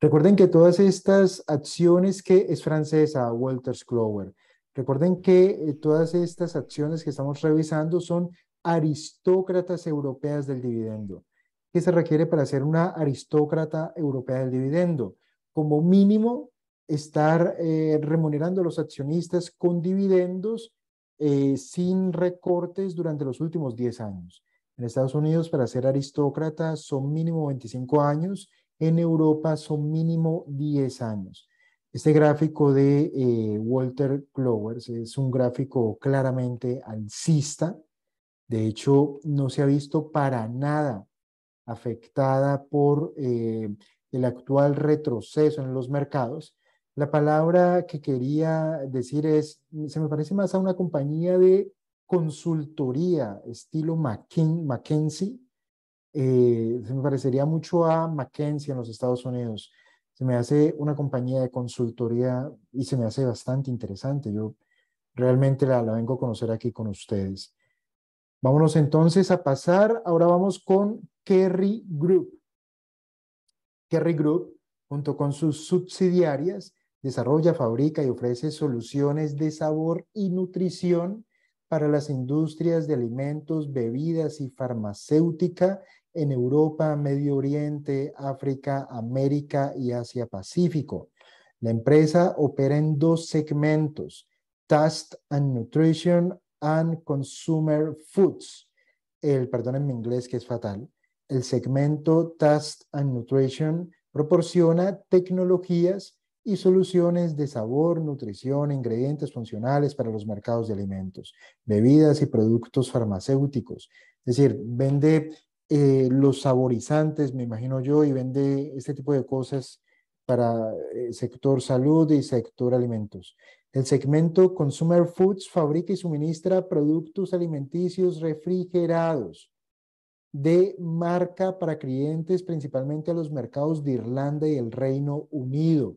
Recuerden que todas estas acciones que es francesa, Walters Kluwer, Recuerden que eh, todas estas acciones que estamos revisando son aristócratas europeas del dividendo. ¿Qué se requiere para ser una aristócrata europea del dividendo? Como mínimo, estar eh, remunerando a los accionistas con dividendos eh, sin recortes durante los últimos 10 años. En Estados Unidos, para ser aristócrata, son mínimo 25 años. En Europa, son mínimo 10 años. Este gráfico de eh, Walter Clowers es un gráfico claramente alcista. De hecho, no se ha visto para nada afectada por eh, el actual retroceso en los mercados. La palabra que quería decir es, se me parece más a una compañía de consultoría estilo McKinsey, eh, se me parecería mucho a McKinsey en los Estados Unidos se me hace una compañía de consultoría y se me hace bastante interesante. Yo realmente la, vengo a conocer aquí con ustedes. Vámonos entonces a pasar, ahora vamos con Kerry Group. Kerry Group, junto con sus subsidiarias, desarrolla, fabrica y ofrece soluciones de sabor y nutrición para las industrias de alimentos, bebidas y farmacéutica en Europa, Medio Oriente, África, América y Asia Pacífico. La empresa opera en dos segmentos, Taste and Nutrition and Consumer Foods. El, perdón en mi inglés que es fatal. El segmento Taste and Nutrition proporciona tecnologías y soluciones de sabor, nutrición, ingredientes funcionales para los mercados de alimentos, bebidas y productos farmacéuticos. Es decir, vende eh, los saborizantes, me imagino yo, y vende este tipo de cosas para el eh, sector salud y sector alimentos. El segmento Consumer Foods fabrica y suministra productos alimenticios refrigerados de marca para clientes, principalmente a los mercados de Irlanda y el Reino Unido.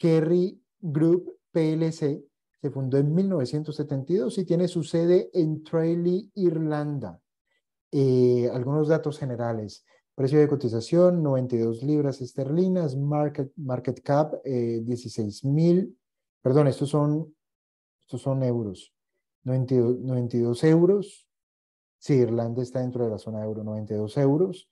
Kerry Group PLC se fundó en 1972 y tiene su sede en Tralee, Irlanda. Eh, algunos datos generales. Precio de cotización, 92 libras esterlinas, market, market cap, 16 eh, mil, perdón, estos son, estos son euros, 92, euros, sí, Irlanda está dentro de la zona euro, 92 euros,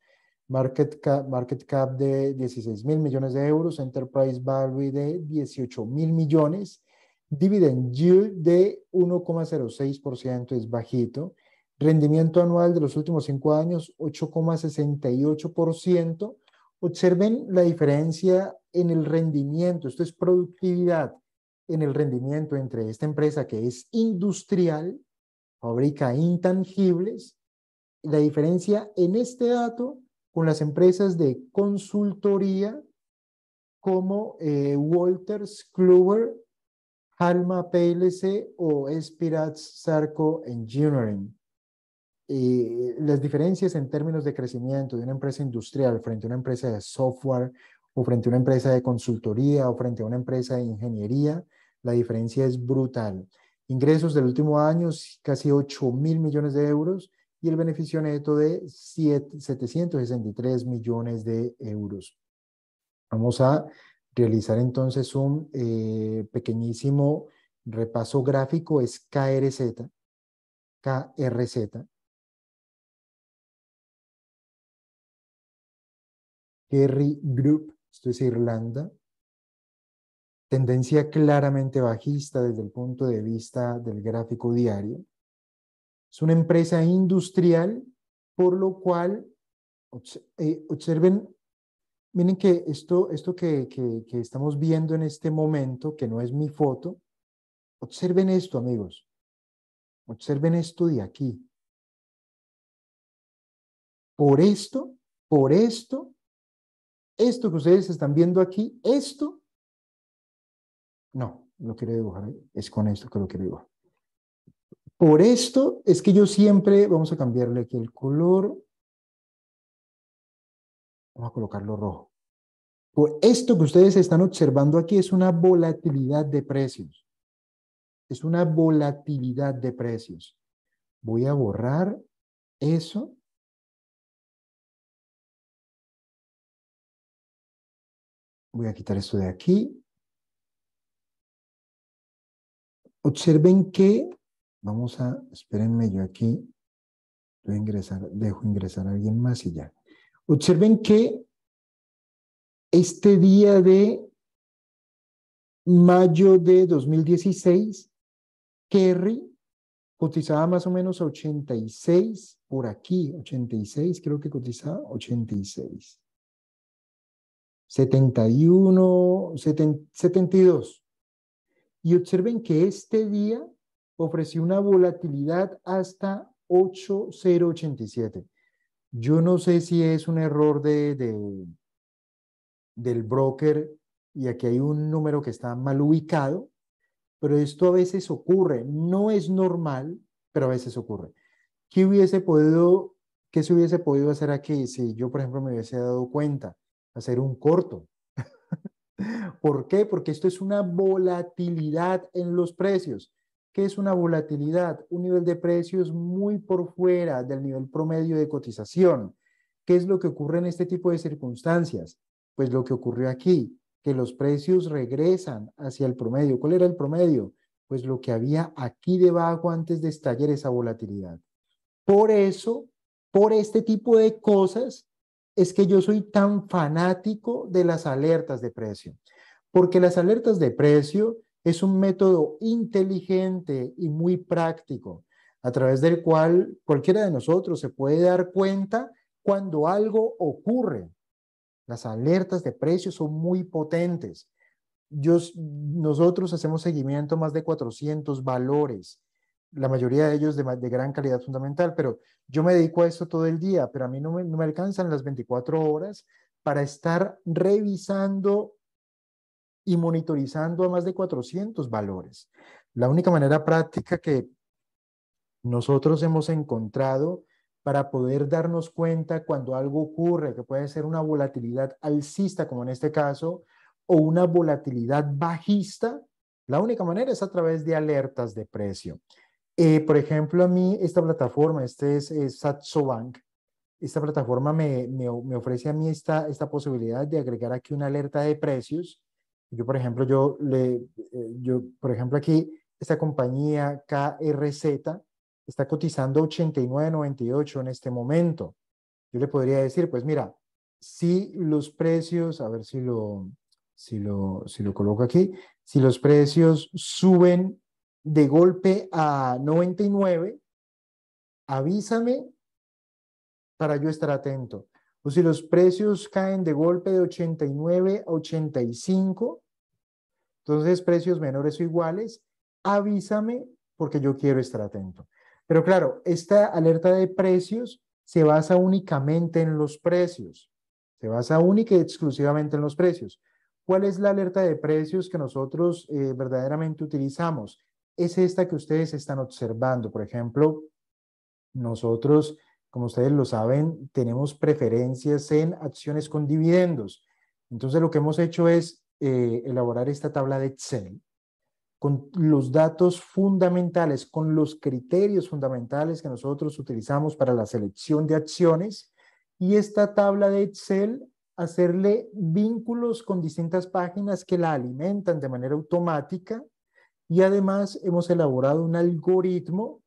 market cap, market cap de 16 mil millones de euros, enterprise value de 18 mil millones, dividend yield de 1,06% es bajito, Rendimiento anual de los últimos cinco años, 8,68%. Observen la diferencia en el rendimiento, esto es productividad, en el rendimiento entre esta empresa que es industrial, fabrica intangibles, la diferencia en este dato con las empresas de consultoría como eh, Walters, Kluwer, Halma PLC o Spirats Sarco Engineering. Eh, las diferencias en términos de crecimiento de una empresa industrial frente a una empresa de software o frente a una empresa de consultoría o frente a una empresa de ingeniería, la diferencia es brutal. Ingresos del último año, casi 8 mil millones de euros y el beneficio neto de 763 millones de euros. Vamos a realizar entonces un eh, pequeñísimo repaso gráfico, es KRZ, KRZ, Kerry Group, esto es Irlanda, tendencia claramente bajista desde el punto de vista del gráfico diario. Es una empresa industrial, por lo cual, eh, observen, miren que esto, esto que estamos viendo en este momento, que no es mi foto, observen esto, amigos. Observen esto de aquí. Por esto, por esto, esto que ustedes están viendo aquí, esto, no, lo quiero dibujar, es con esto que lo quiero dibujar. Por esto es que yo siempre, vamos a cambiarle aquí el color, vamos a colocarlo rojo. Por esto que ustedes están observando aquí es una volatilidad de precios. Es una volatilidad de precios. Voy a borrar eso Voy a quitar esto de aquí. Observen que, vamos a, espérenme yo aquí, voy a ingresar, dejo ingresar a alguien más y ya. Observen que este día de mayo de 2016, Kerry cotizaba más o menos a 86, por aquí, 86, creo que cotizaba 86. 71, 72. Y observen que este día ofreció una volatilidad hasta 8087. Yo no sé si es un error de, del broker y aquí hay un número que está mal ubicado, pero esto a veces ocurre. No es normal, pero a veces ocurre. ¿Qué hubiese podido, qué se hubiese podido hacer aquí si yo, por ejemplo, me hubiese dado cuenta? hacer un corto. <laughs> ¿Por qué? Porque esto es una volatilidad en los precios. ¿Qué es una volatilidad? Un nivel de precios muy por fuera del nivel promedio de cotización. ¿Qué es lo que ocurre en este tipo de circunstancias? Pues lo que ocurrió aquí, que los precios regresan hacia el promedio. ¿Cuál era el promedio? Pues lo que había aquí debajo antes de estallar esa volatilidad. Por eso, por este tipo de cosas, es que yo soy tan fanático de las alertas de precio, porque las alertas de precio es un método inteligente y muy práctico, a través del cual cualquiera de nosotros se puede dar cuenta cuando algo ocurre. Las alertas de precio son muy potentes. nosotros hacemos seguimiento a más de 400 valores la mayoría de ellos de, gran calidad fundamental, pero yo me dedico a eso todo el día, pero a mí no me, no me alcanzan las 24 horas para estar revisando y monitorizando a más de 400 valores. La única manera práctica que nosotros hemos encontrado para poder darnos cuenta cuando algo ocurre, que puede ser una volatilidad alcista, como en este caso, o una volatilidad bajista, la única manera es a través de alertas de precio. Eh, por ejemplo, a mí esta plataforma, este es, SatsoBank, esta plataforma me, ofrece a mí esta, esta posibilidad de agregar aquí una alerta de precios. Yo, por ejemplo, yo, le, eh, yo, por ejemplo, aquí esta compañía KRZ está cotizando 89.98 en este momento. Yo le podría decir, pues mira, si los precios, a ver si lo, si lo, si lo coloco aquí, si los precios suben de golpe a 99, avísame para yo estar atento. O si los precios caen de golpe de 89 a 85, entonces precios menores o iguales, avísame porque yo quiero estar atento. Pero claro, esta alerta de precios se basa únicamente en los precios. Se basa única y exclusivamente en los precios. ¿Cuál es la alerta de precios que nosotros eh, verdaderamente utilizamos? es esta que ustedes están observando. Por ejemplo, nosotros, como ustedes lo saben, tenemos preferencias en acciones con dividendos. Entonces, lo que hemos hecho es eh, elaborar esta tabla de Excel con los datos fundamentales, con los criterios fundamentales que nosotros utilizamos para la selección de acciones y esta tabla de Excel hacerle vínculos con distintas páginas que la alimentan de manera automática y además hemos elaborado un algoritmo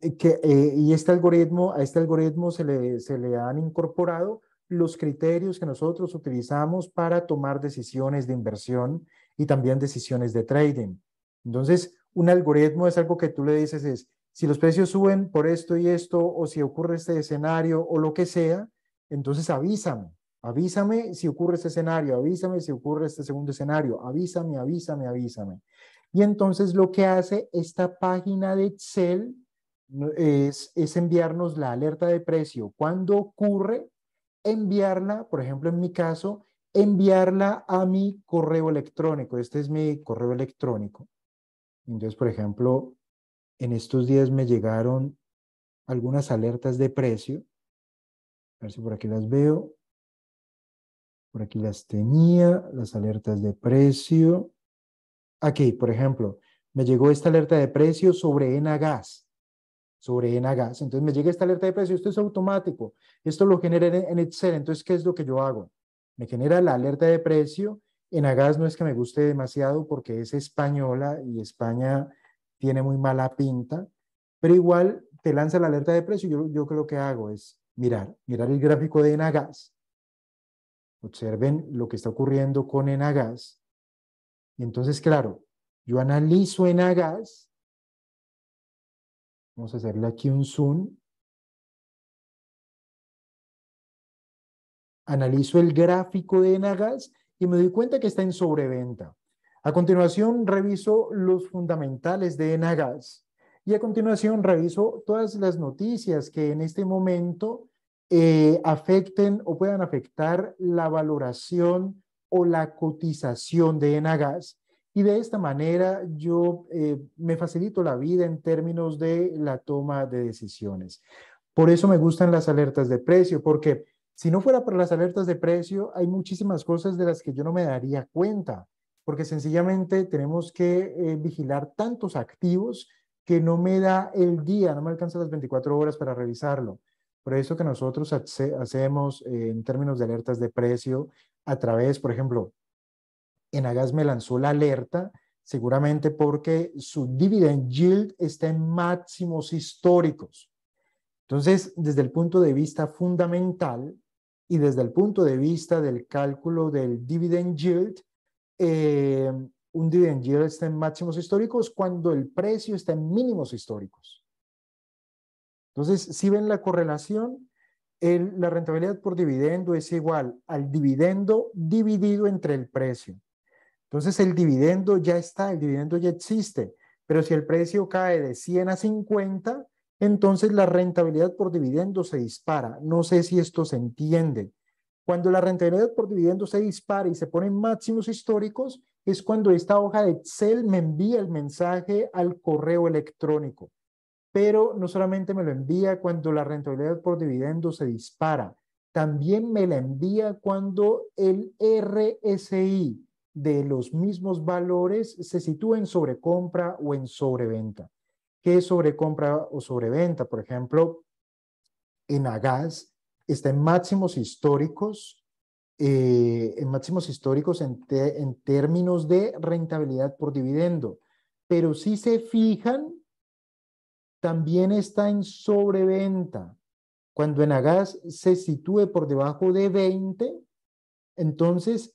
eh, que, eh, y este algoritmo, a este algoritmo se le, se le han incorporado los criterios que nosotros utilizamos para tomar decisiones de inversión y también decisiones de trading. Entonces, un algoritmo es algo que tú le dices es, si los precios suben por esto y esto, o si ocurre este escenario, o lo que sea, entonces avísame. Avísame si ocurre este escenario, avísame si ocurre este segundo escenario, avísame, avísame, avísame. Y entonces lo que hace esta página de Excel es, enviarnos la alerta de precio. Cuando ocurre, enviarla, por ejemplo, en mi caso, enviarla a mi correo electrónico. Este es mi correo electrónico. Entonces, por ejemplo, en estos días me llegaron algunas alertas de precio. A ver si por aquí las veo. Por aquí las tenía, las alertas de precio. Aquí, por ejemplo, me llegó esta alerta de precio sobre Enagas. Sobre Enagas. Entonces me llega esta alerta de precio. Esto es automático. Esto lo genera en Excel. Entonces, ¿qué es lo que yo hago? Me genera la alerta de precio. Enagas no es que me guste demasiado porque es española y España tiene muy mala pinta. Pero igual te lanza la alerta de precio. Yo, yo creo que hago es mirar, mirar el gráfico de Enagas Observen lo que está ocurriendo con Enagas. Entonces, claro, yo analizo Enagas. Vamos a hacerle aquí un zoom. Analizo el gráfico de Enagas y me doy cuenta que está en sobreventa. A continuación, reviso los fundamentales de Enagas. Y a continuación, reviso todas las noticias que en este momento eh, afecten o puedan afectar la valoración o la cotización de Enagas. Y de esta manera yo eh, me facilito la vida en términos de la toma de decisiones. Por eso me gustan las alertas de precio, porque si no fuera por las alertas de precio, hay muchísimas cosas de las que yo no me daría cuenta, porque sencillamente tenemos que eh, vigilar tantos activos que no me da el día, no me alcanza las 24 horas para revisarlo. Por eso que nosotros hacemos eh, en términos de alertas de precio a través, por ejemplo, en Agas me lanzó la alerta, seguramente porque su dividend yield está en máximos históricos. Entonces, desde el punto de vista fundamental y desde el punto de vista del cálculo del dividend yield, eh, un dividend yield está en máximos históricos cuando el precio está en mínimos históricos. Entonces, si ven la correlación, la rentabilidad por dividendo es igual al dividendo dividido entre el precio. Entonces, el dividendo ya está, el dividendo ya existe, pero si el precio cae de 100 a 50, entonces la rentabilidad por dividendo se dispara. No sé si esto se entiende. Cuando la rentabilidad por dividendo se dispara y se ponen máximos históricos, es cuando esta hoja de Excel me envía el mensaje al correo electrónico pero no solamente me lo envía cuando la rentabilidad por dividendo se dispara, también me la envía cuando el RSI de los mismos valores se sitúa en sobrecompra o en sobreventa. ¿Qué es sobrecompra o sobreventa? Por ejemplo, en Agas está en máximos históricos, eh, en máximos históricos en términos de rentabilidad por dividendo. Pero si se fijan, también está en sobreventa. Cuando en agas se sitúe por debajo de 20, entonces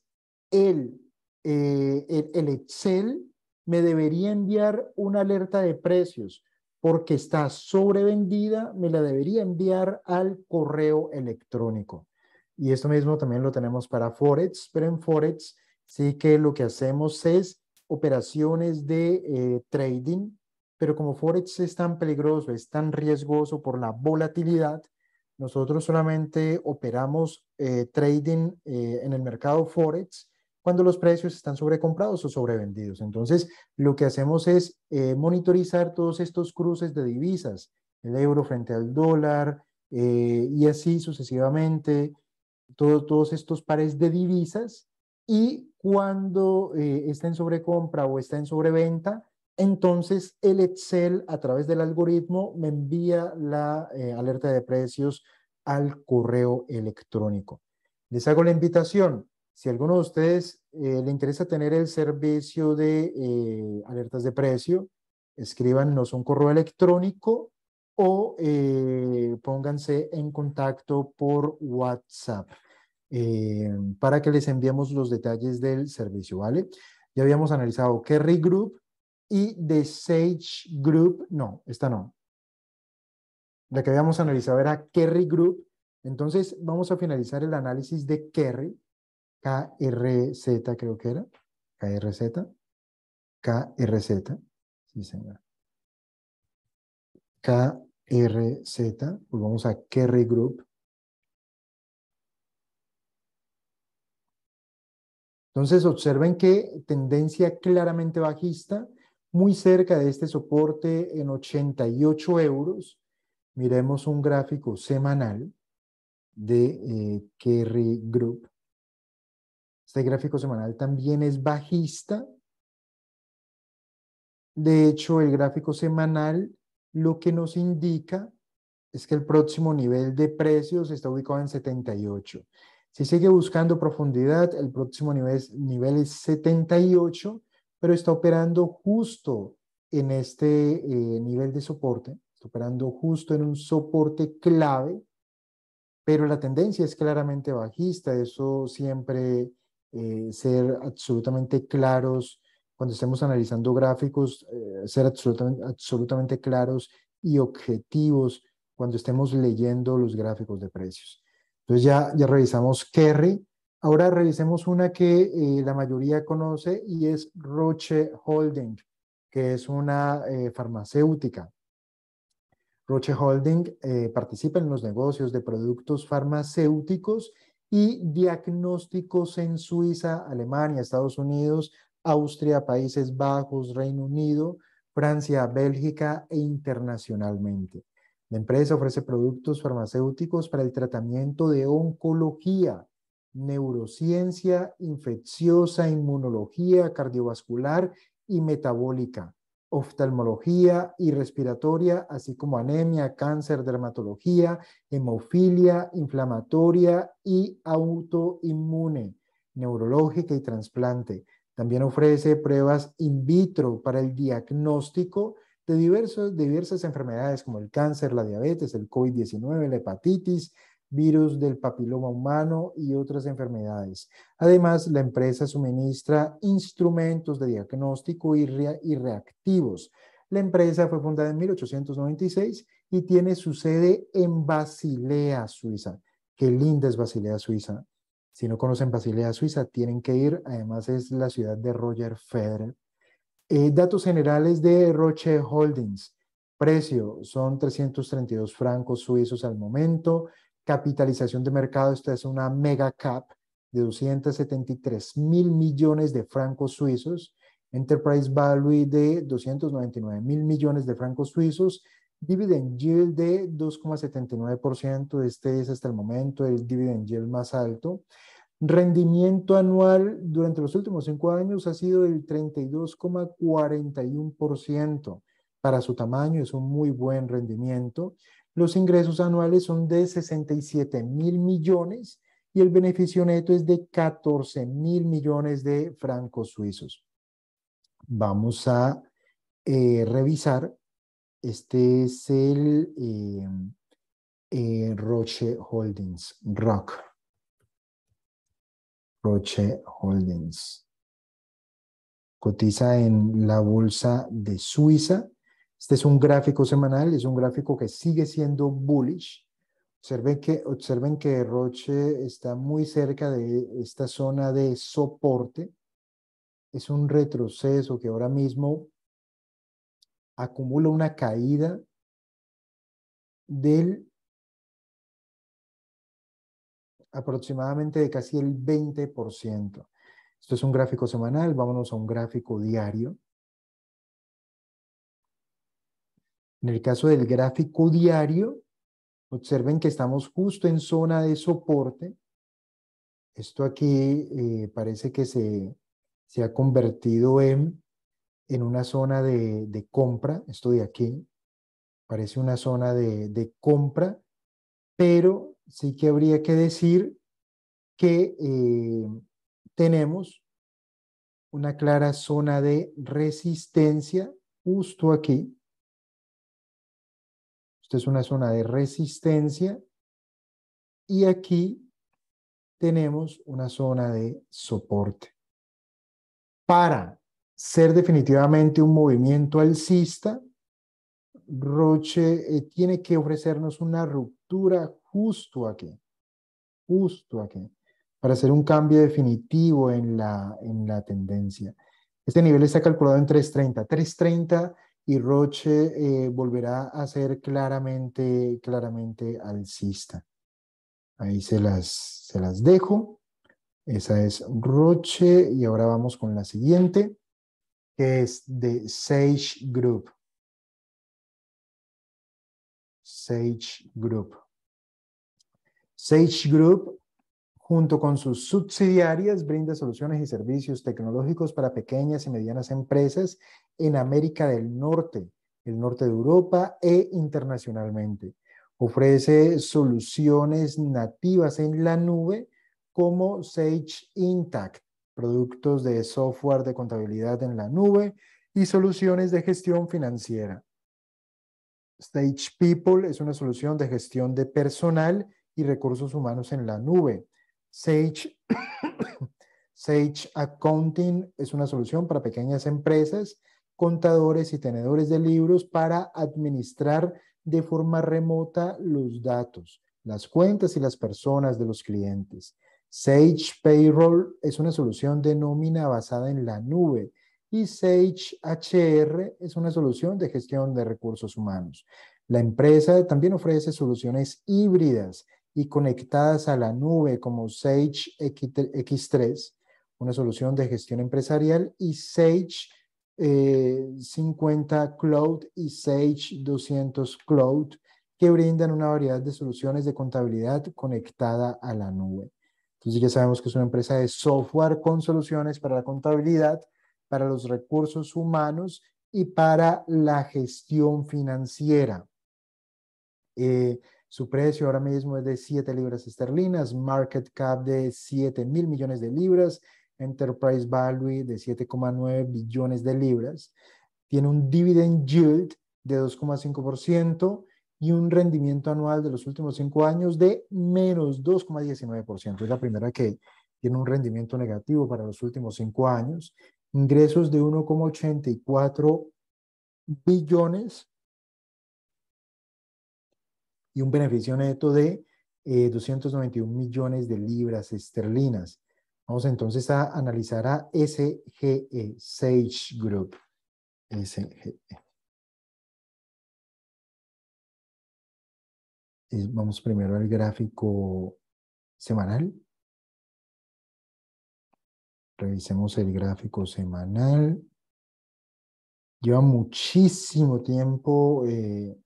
eh, el, Excel me debería enviar una alerta de precios porque está sobrevendida, me la debería enviar al correo electrónico. Y esto mismo también lo tenemos para Forex, pero en Forex sí que lo que hacemos es operaciones de eh, trading pero como Forex es tan peligroso, es tan riesgoso por la volatilidad, nosotros solamente operamos eh, trading eh, en el mercado Forex cuando los precios están sobrecomprados o sobrevendidos. Entonces, lo que hacemos es eh, monitorizar todos estos cruces de divisas, el euro frente al dólar y así sucesivamente, todos estos pares de divisas y cuando está en sobrecompra o está en sobreventa, entonces el Excel a través del algoritmo me envía la eh, alerta de precios al correo electrónico. Les hago la invitación. Si a alguno de ustedes eh, le interesa tener el servicio de eh, alertas de precio, escríbanos un correo electrónico o pónganse en contacto por WhatsApp para que les enviemos los detalles del servicio, ¿vale? Ya habíamos analizado Kerry Group, y de Sage Group, no, esta no. La que habíamos analizado era Kerry Group. Entonces vamos a finalizar el análisis de Kerry, KRZ creo que era, KRZ, KRZ, sí KRZ, volvamos pues a Kerry Group. Entonces observen que tendencia claramente bajista, muy cerca de este soporte en 88 euros. Miremos un gráfico semanal de eh, Kerry Group. Este gráfico semanal también es bajista. De hecho, el gráfico semanal lo que nos indica es que el próximo nivel de precios está ubicado en 78. Si sigue buscando profundidad, el próximo nivel, nivel es 78 pero está operando justo en este eh, nivel de soporte, está operando justo en un soporte clave, pero la tendencia es claramente bajista, eso siempre eh, ser absolutamente claros cuando estemos analizando gráficos, eh, ser absolutamente, claros y objetivos cuando estemos leyendo los gráficos de precios. Entonces ya, ya revisamos Kerry, Ahora revisemos una que eh, la mayoría conoce y es Roche Holding, que es una eh, farmacéutica. Roche Holding eh, participa en los negocios de productos farmacéuticos y diagnósticos en Suiza, Alemania, Estados Unidos, Austria, Países Bajos, Reino Unido, Francia, Bélgica e internacionalmente. La empresa ofrece productos farmacéuticos para el tratamiento de oncología, neurociencia, infecciosa, inmunología, cardiovascular y metabólica, oftalmología y respiratoria, así como anemia, cáncer, dermatología, hemofilia, inflamatoria y autoinmune, neurológica y trasplante. También ofrece pruebas in vitro para el diagnóstico de, diversas enfermedades como el cáncer, la diabetes, el COVID-19, la hepatitis, virus del papiloma humano y otras enfermedades. Además, la empresa suministra instrumentos de diagnóstico y, reactivos. La empresa fue fundada en 1896 y tiene su sede en Basilea, Suiza. Qué linda es Basilea, Suiza. Si no conocen Basilea, Suiza, tienen que ir. Además, es la ciudad de Roger Federer. Eh, datos generales de Roche Holdings. Precio son 332 francos suizos al momento capitalización de mercado, esta es una mega cap de 273 mil millones de francos suizos, enterprise value de 299 mil millones de francos suizos, dividend yield de 2,79%, este es hasta el momento el dividend yield más alto. Rendimiento anual durante los últimos cinco años ha sido del 32,41%. Para su tamaño es un muy buen rendimiento. Los ingresos anuales son de 67 mil millones y el beneficio neto es de 14 mil millones de francos suizos. Vamos a eh, revisar. Este es el eh, eh, Roche Holdings, Rock. Roche Holdings. Cotiza en la bolsa de Suiza este es un gráfico semanal, es un gráfico que sigue siendo bullish. Observen que, observen que Roche está muy cerca de esta zona de soporte. Es un retroceso que ahora mismo acumula una caída del aproximadamente de casi el 20%. Esto es un gráfico semanal, vámonos a un gráfico diario. En el caso del gráfico diario, observen que estamos justo en zona de soporte. Esto aquí eh, parece que se, ha convertido en, en una zona de, compra, esto de aquí, parece una zona de, compra, pero sí que habría que decir que eh, tenemos una clara zona de resistencia justo aquí, es una zona de resistencia y aquí tenemos una zona de soporte. Para ser definitivamente un movimiento alcista, Roche eh, tiene que ofrecernos una ruptura justo aquí, justo aquí, para hacer un cambio definitivo en la, en la tendencia. Este nivel está calculado en 330. 330 y Roche eh, volverá a ser claramente, claramente alcista. Ahí se las, se las dejo. Esa es Roche y ahora vamos con la siguiente, que es de Sage Group. Sage Group. Sage Group junto con sus subsidiarias, brinda soluciones y servicios tecnológicos para pequeñas y medianas empresas en América del Norte, el norte de Europa e internacionalmente. Ofrece soluciones nativas en la nube como Sage Intact, productos de software de contabilidad en la nube y soluciones de gestión financiera. Sage People es una solución de gestión de personal y recursos humanos en la nube. Sage, <coughs> Sage Accounting es una solución para pequeñas empresas, contadores y tenedores de libros para administrar de forma remota los datos, las cuentas y las personas de los clientes. Sage Payroll es una solución de nómina basada en la nube y Sage HR es una solución de gestión de recursos humanos. La empresa también ofrece soluciones híbridas y conectadas a la nube como Sage X3, una solución de gestión empresarial, y Sage 50 eh, Cloud y Sage 200 Cloud, que brindan una variedad de soluciones de contabilidad conectada a la nube. Entonces ya sabemos que es una empresa de software con soluciones para la contabilidad, para los recursos humanos y para la gestión financiera. Eh, su precio ahora mismo es de 7 libras esterlinas, market cap de 7 mil millones de libras, enterprise value de 7,9 billones de libras. Tiene un dividend yield de 2,5% y un rendimiento anual de los últimos cinco años de menos 2,19%. Es la primera que tiene un rendimiento negativo para los últimos cinco años. Ingresos de 1,84 billones y un beneficio neto de 291 eh, millones de libras esterlinas. Vamos entonces a analizar a SGE, Sage Group. SGE. Vamos primero al gráfico semanal. Revisemos el gráfico semanal. Lleva muchísimo tiempo eh,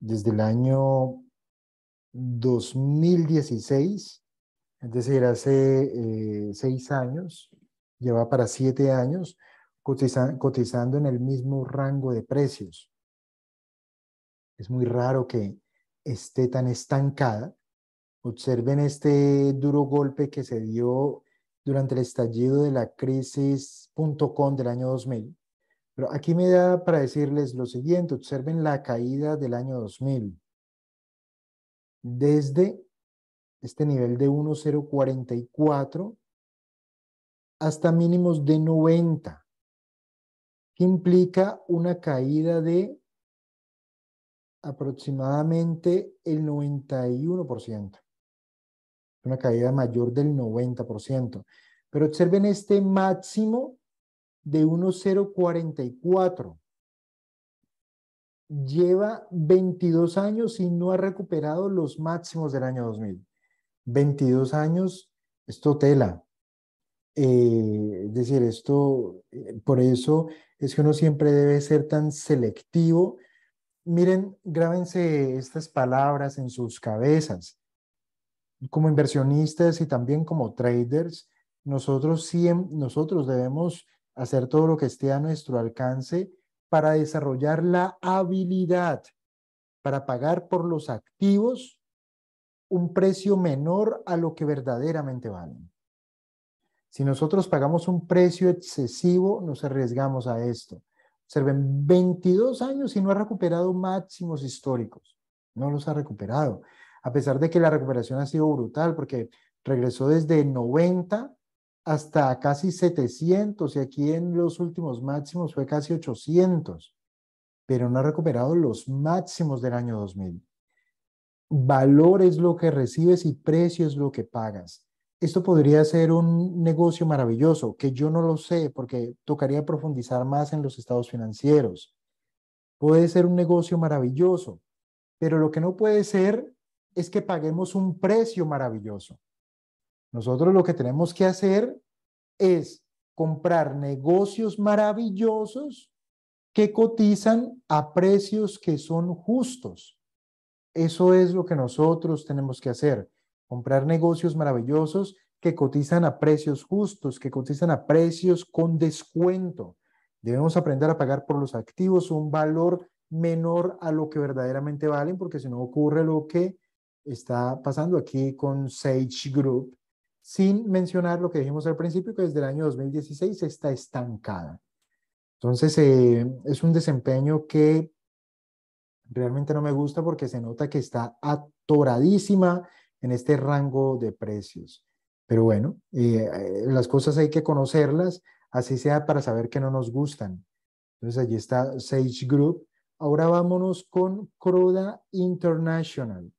desde el año 2016, es decir, hace eh, seis años, lleva para siete años, cotizando en el mismo rango de precios. Es muy raro que esté tan estancada. Observen este duro golpe que se dio durante el estallido de la crisis.com del año 2000. Pero aquí me da para decirles lo siguiente, observen la caída del año 2000. Desde este nivel de 1,044 hasta mínimos de 90, que implica una caída de aproximadamente el 91%, una caída mayor del 90%. Pero observen este máximo de 1,044. Lleva 22 años y no ha recuperado los máximos del año 2000. 22 años, esto tela. Eh, es decir, esto, eh, por eso es que uno siempre debe ser tan selectivo. Miren, grábense estas palabras en sus cabezas. Como inversionistas y también como traders, nosotros, nosotros debemos hacer todo lo que esté a nuestro alcance para desarrollar la habilidad para pagar por los activos un precio menor a lo que verdaderamente valen. Si nosotros pagamos un precio excesivo, nos arriesgamos a esto. Observen, 22 años y no ha recuperado máximos históricos. No los ha recuperado. A pesar de que la recuperación ha sido brutal, porque regresó desde 90 hasta casi 700 y aquí en los últimos máximos fue casi 800, pero no ha recuperado los máximos del año 2000. Valor es lo que recibes y precio es lo que pagas. Esto podría ser un negocio maravilloso, que yo no lo sé porque tocaría profundizar más en los estados financieros. Puede ser un negocio maravilloso, pero lo que no puede ser es que paguemos un precio maravilloso. Nosotros lo que tenemos que hacer es comprar negocios maravillosos que cotizan a precios que son justos. Eso es lo que nosotros tenemos que hacer, comprar negocios maravillosos que cotizan a precios justos, que cotizan a precios con descuento. Debemos aprender a pagar por los activos un valor menor a lo que verdaderamente valen, porque si no ocurre lo que está pasando aquí con Sage Group, sin mencionar lo que dijimos al principio, que desde el año 2016 está estancada. Entonces, eh, es un desempeño que realmente no me gusta porque se nota que está atoradísima en este rango de precios. Pero bueno, eh, eh, las cosas hay que conocerlas, así sea para saber que no nos gustan. Entonces, allí está Sage Group. Ahora vámonos con Cruda International.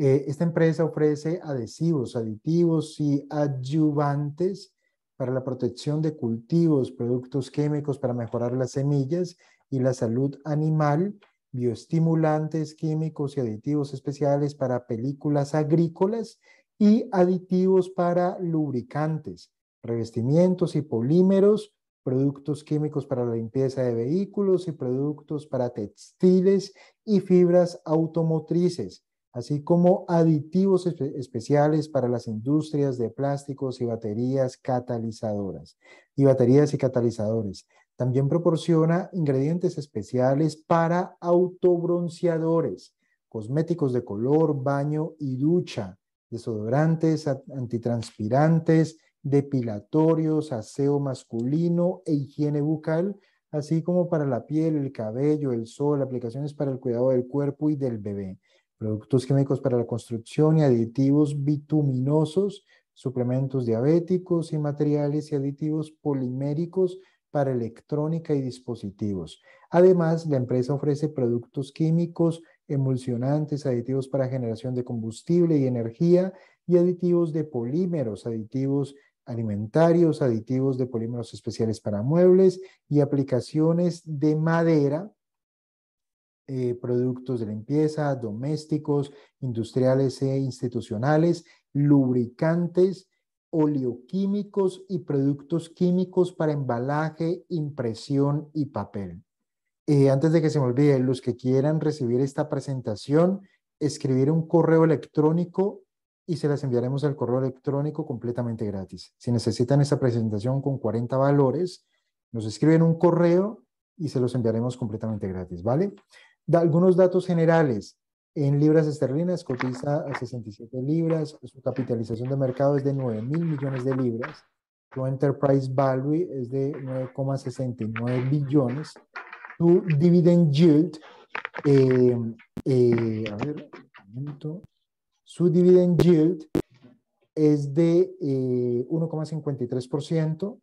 Eh, esta empresa ofrece adhesivos, aditivos y adyuvantes para la protección de cultivos, productos químicos para mejorar las semillas y la salud animal, bioestimulantes químicos y aditivos especiales para películas agrícolas y aditivos para lubricantes, revestimientos y polímeros, productos químicos para la limpieza de vehículos y productos para textiles y fibras automotrices, así como aditivos especiales para las industrias de plásticos y baterías catalizadoras y baterías y catalizadores. También proporciona ingredientes especiales para autobronceadores, cosméticos de color, baño y ducha, desodorantes, antitranspirantes, depilatorios, aseo masculino e higiene bucal, así como para la piel, el cabello, el sol, aplicaciones para el cuidado del cuerpo y del bebé productos químicos para la construcción y aditivos bituminosos, suplementos diabéticos y materiales y aditivos poliméricos para electrónica y dispositivos. Además, la empresa ofrece productos químicos, emulsionantes, aditivos para generación de combustible y energía y aditivos de polímeros, aditivos alimentarios, aditivos de polímeros especiales para muebles y aplicaciones de madera eh, productos de limpieza, domésticos, industriales e institucionales, lubricantes, oleoquímicos y productos químicos para embalaje, impresión y papel. Eh, antes de que se me olvide, los que quieran recibir esta presentación, escribir un correo electrónico y se las enviaremos al correo electrónico completamente gratis. Si necesitan esta presentación con 40 valores, nos escriben un correo y se los enviaremos completamente gratis, ¿vale? algunos datos generales. En libras esterlinas cotiza a 67 libras, su capitalización de mercado es de 9 mil millones de libras, su enterprise value es de 9,69 billones, su dividend yield, eh, eh, su dividend yield es de 1,53%, eh,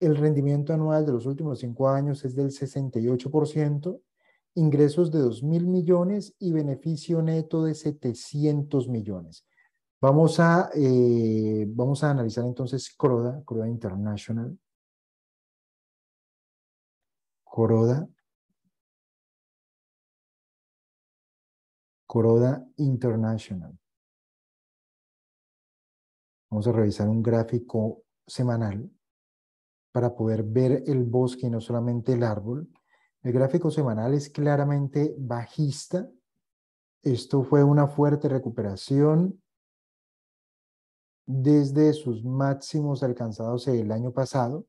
el rendimiento anual de los últimos cinco años es del 68%, ingresos de 2 mil millones y beneficio neto de 700 millones. Vamos a, eh, vamos a analizar entonces Croda, Croda International. Croda. Croda International. Vamos a revisar un gráfico semanal para poder ver el bosque y no solamente el árbol el gráfico semanal es claramente bajista. Esto fue una fuerte recuperación desde sus máximos alcanzados el año pasado.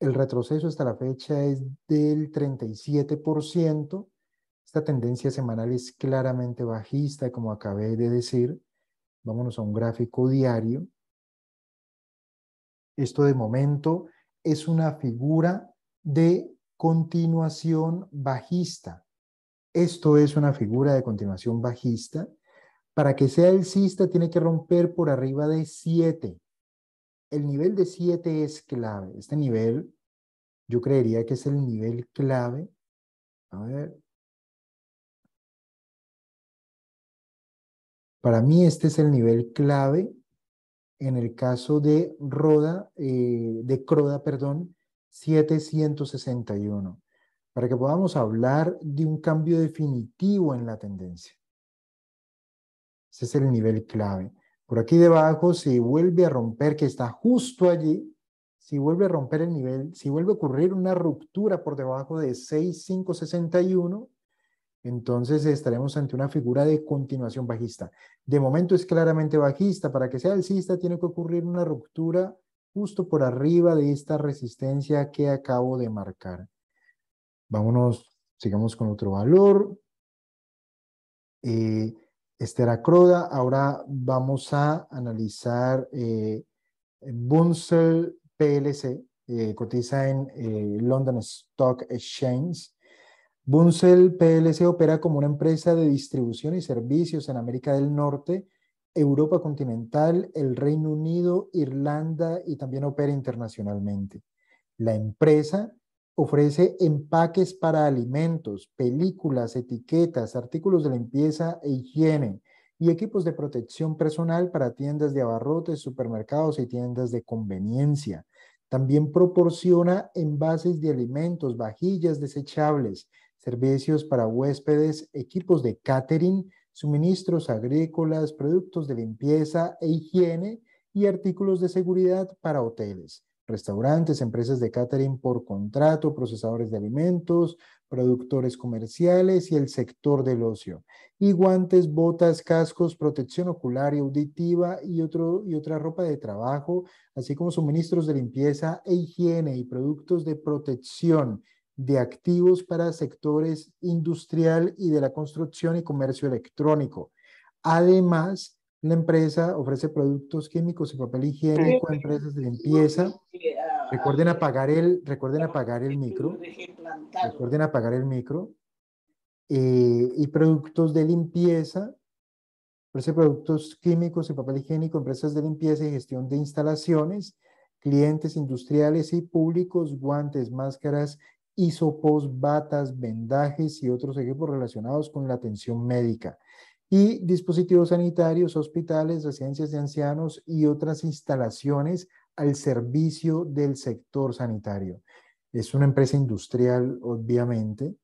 El retroceso hasta la fecha es del 37%. Esta tendencia semanal es claramente bajista, como acabé de decir. Vámonos a un gráfico diario. Esto de momento es una figura de continuación bajista. Esto es una figura de continuación bajista. Para que sea cista tiene que romper por arriba de 7. El nivel de 7 es clave. Este nivel yo creería que es el nivel clave. A ver. Para mí este es el nivel clave en el caso de Roda, eh, de Croda, perdón, 761, para que podamos hablar de un cambio definitivo en la tendencia. Ese es el nivel clave. Por aquí debajo, si vuelve a romper, que está justo allí, si vuelve a romper el nivel, si vuelve a ocurrir una ruptura por debajo de 6561, entonces estaremos ante una figura de continuación bajista. De momento es claramente bajista. Para que sea alcista tiene que ocurrir una ruptura justo por arriba de esta resistencia que acabo de marcar. Vámonos, sigamos con otro valor. Eh, Croda. ahora vamos a analizar eh, Bunzel PLC, eh, cotiza en eh, London Stock Exchange. Bunzel PLC opera como una empresa de distribución y servicios en América del Norte Europa continental, el Reino Unido, Irlanda y también opera internacionalmente. La empresa ofrece empaques para alimentos, películas, etiquetas, artículos de limpieza e higiene y equipos de protección personal para tiendas de abarrotes, supermercados y tiendas de conveniencia. También proporciona envases de alimentos, vajillas desechables, servicios para huéspedes, equipos de catering, suministros agrícolas, productos de limpieza e higiene y artículos de seguridad para hoteles, restaurantes, empresas de catering por contrato, procesadores de alimentos, productores comerciales y el sector del ocio. Y guantes, botas, cascos, protección ocular y auditiva y, y otra ropa de trabajo, así como suministros de limpieza e higiene y productos de protección de activos para sectores industrial y de la construcción y comercio electrónico. Además, la empresa ofrece productos químicos y papel higiénico empresas de limpieza. Recuerden apagar el, recuerden apagar el micro. Recuerden apagar el micro. Eh, y productos de limpieza. Ofrece productos químicos y papel higiénico, empresas de limpieza y gestión de instalaciones, clientes industriales y públicos, guantes, máscaras hisopos, batas, vendajes y otros equipos relacionados con la atención médica y dispositivos sanitarios, hospitales, residencias de ancianos y otras instalaciones al servicio del sector sanitario. Es una empresa industrial, obviamente.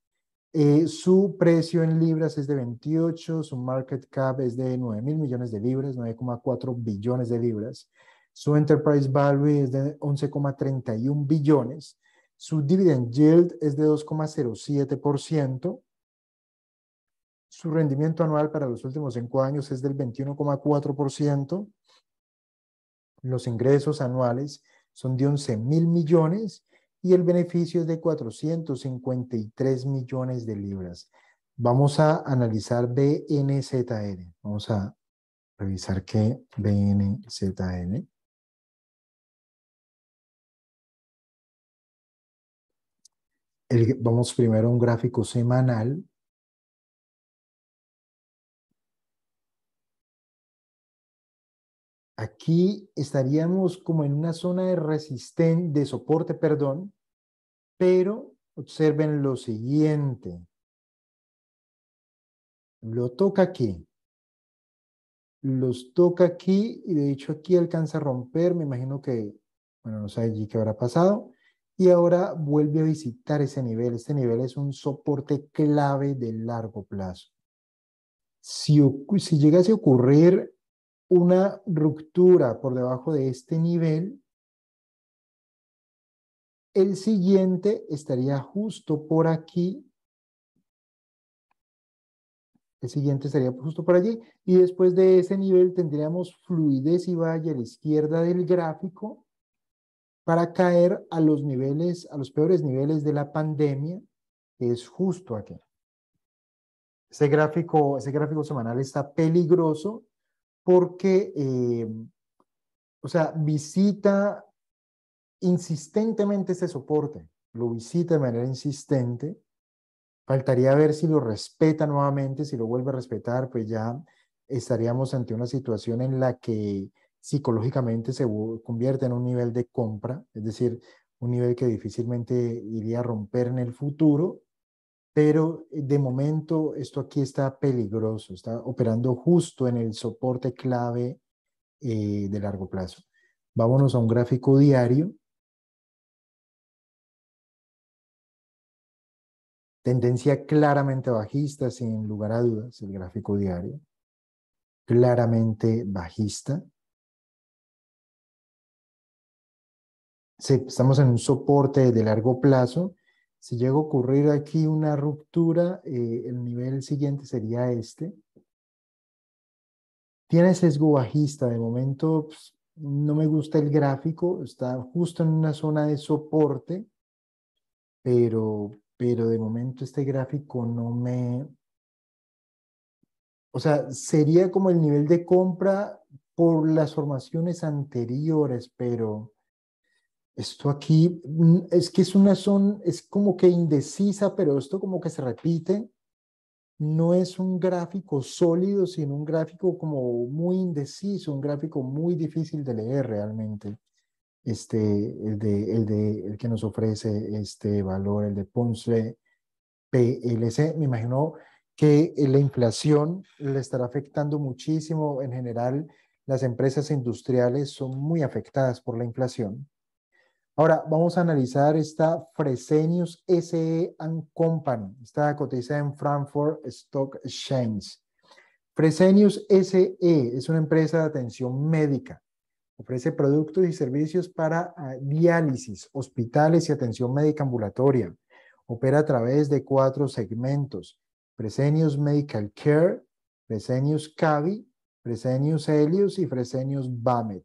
Eh, su precio en libras es de 28, su market cap es de 9 mil millones de libras, 9,4 billones de libras. Su enterprise value es de 11,31 billones su dividend yield es de 2,07%. Su rendimiento anual para los últimos cinco años es del 21,4%. Los ingresos anuales son de 11 mil millones y el beneficio es de 453 millones de libras. Vamos a analizar BNZN. Vamos a revisar qué BNZN. vamos primero a un gráfico semanal. Aquí estaríamos como en una zona de resistente, de soporte, perdón, pero observen lo siguiente. Lo toca aquí. Los toca aquí y de hecho aquí alcanza a romper, me imagino que, bueno, no sé allí qué habrá pasado, y ahora vuelve a visitar ese nivel. Este nivel es un soporte clave de largo plazo. Si, llegase a ocurrir una ruptura por debajo de este nivel, el siguiente estaría justo por aquí. El siguiente estaría justo por allí. Y después de ese nivel tendríamos fluidez y vaya a la izquierda del gráfico para caer a los niveles, a los peores niveles de la pandemia, que es justo aquí. Ese gráfico, ese gráfico semanal está peligroso porque, eh, o sea, visita insistentemente este soporte, lo visita de manera insistente. Faltaría ver si lo respeta nuevamente, si lo vuelve a respetar, pues ya estaríamos ante una situación en la que psicológicamente se convierte en un nivel de compra, es decir, un nivel que difícilmente iría a romper en el futuro, pero eh, de momento esto aquí está peligroso, está operando justo en el soporte clave eh, de largo plazo. Vámonos a un gráfico diario. Tendencia claramente bajista, sin lugar a dudas, el gráfico diario. Claramente bajista. estamos en un soporte de largo plazo, si llega a ocurrir aquí una ruptura, eh, el nivel siguiente sería este. Tiene sesgo bajista, de momento pues, no me gusta el gráfico, está justo en una zona de soporte, pero, pero de momento este gráfico no me... O sea, sería como el nivel de compra por las formaciones anteriores, pero esto aquí mm, es que es una son, es como que indecisa, pero esto como que se repite. No es un gráfico sólido, sino un gráfico como muy indeciso, un gráfico muy difícil de leer realmente. Este, el de, el de, el que nos ofrece este valor, el de Ponce PLC. Me imagino que la inflación le estará afectando muchísimo. En general, las empresas industriales son muy afectadas por la inflación. Ahora vamos a analizar esta Fresenius SE Company. Está cotizada en Frankfurt Stock Exchange. Fresenius SE es una empresa de atención médica. Ofrece productos y servicios para ah, diálisis, hospitales y atención médica ambulatoria. Opera a través de cuatro segmentos. Fresenius Medical Care, Fresenius Cavi, Fresenius Helios y Fresenius Bamet.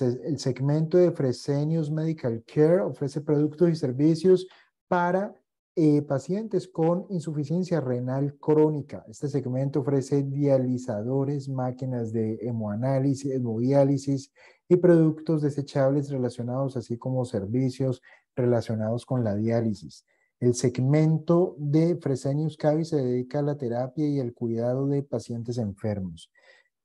El, segmento de Fresenius Medical Care ofrece productos y servicios para eh, pacientes con insuficiencia renal crónica. Este segmento ofrece dializadores, máquinas de hemoanálisis, hemodiálisis y productos desechables relacionados, así como servicios relacionados con la diálisis. El segmento de Fresenius Cavi se dedica a la terapia y al cuidado de pacientes enfermos.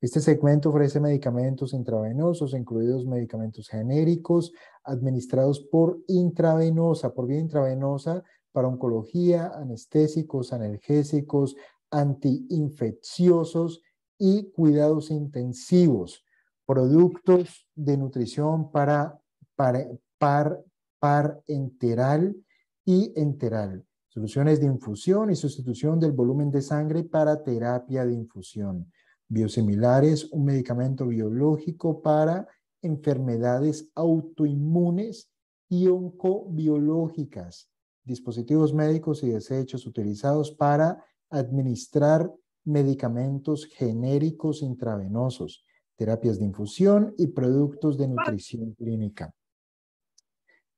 Este segmento ofrece medicamentos intravenosos, incluidos medicamentos genéricos, administrados por intravenosa, por vía intravenosa, para oncología, anestésicos, analgésicos, antiinfecciosos y cuidados intensivos, productos de nutrición para, para par, par enteral y enteral, soluciones de infusión y sustitución del volumen de sangre para terapia de infusión biosimilares, un medicamento biológico para enfermedades autoinmunes y oncobiológicas, dispositivos médicos y desechos utilizados para administrar medicamentos genéricos intravenosos, terapias de infusión y productos de nutrición clínica.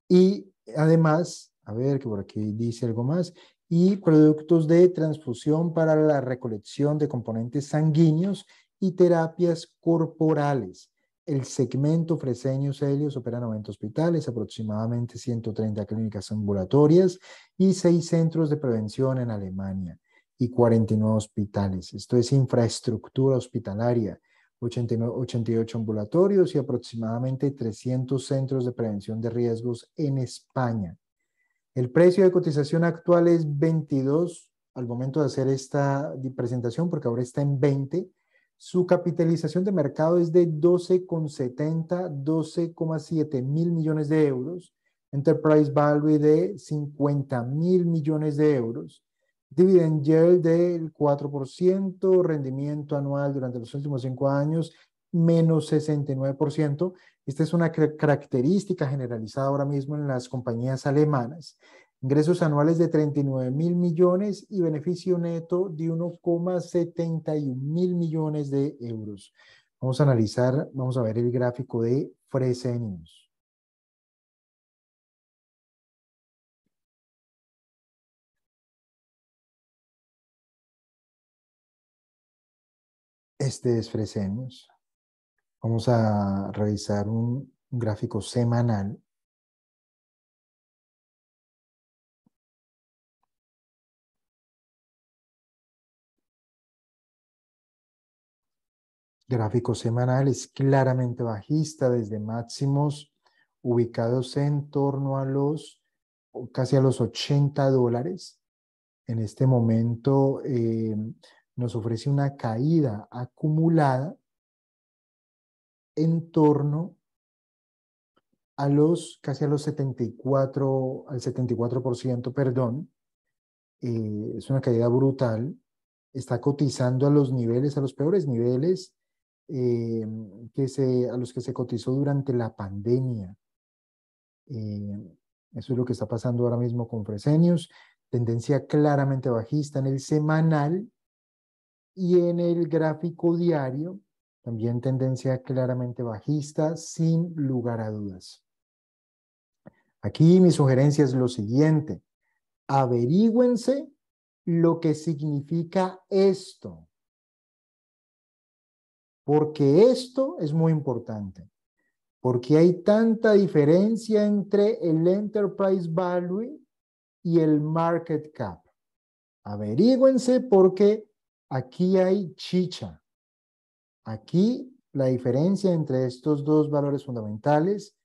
Y además, a ver que por aquí dice algo más, y productos de transfusión para la recolección de componentes sanguíneos y terapias corporales. El segmento Fresenius Helios opera 90 hospitales, aproximadamente 130 clínicas ambulatorias y 6 centros de prevención en Alemania y 49 hospitales. Esto es infraestructura hospitalaria, 88 ambulatorios y aproximadamente 300 centros de prevención de riesgos en España. El precio de cotización actual es 22 al momento de hacer esta presentación, porque ahora está en 20. Su capitalización de mercado es de 12,70, 12,7 mil millones de euros. Enterprise Value de 50 mil millones de euros. Dividend yield del 4%, rendimiento anual durante los últimos cinco años menos 69%. Esta es una característica generalizada ahora mismo en las compañías alemanas. Ingresos anuales de 39 mil millones y beneficio neto de 1,71 mil millones de euros. Vamos a analizar, vamos a ver el gráfico de Fresenius. Este es Fresenius. Vamos a revisar un, gráfico semanal. Gráfico semanal es claramente bajista desde máximos ubicados en torno a los casi a los 80 dólares. En este momento eh, nos ofrece una caída acumulada en torno a los casi a los 74, al 74%, perdón, eh, es una caída brutal, está cotizando a los niveles, a los peores niveles eh, que se, a los que se cotizó durante la pandemia. Eh, eso es lo que está pasando ahora mismo con Fresenius, tendencia claramente bajista en el semanal y en el gráfico diario también tendencia claramente bajista, sin lugar a dudas. Aquí mi sugerencia es lo siguiente. Averígüense lo que significa esto. Porque esto es muy importante. Porque hay tanta diferencia entre el enterprise value y el market cap. Averígüense porque aquí hay chicha. Aquí la diferencia entre estos dos valores fundamentales,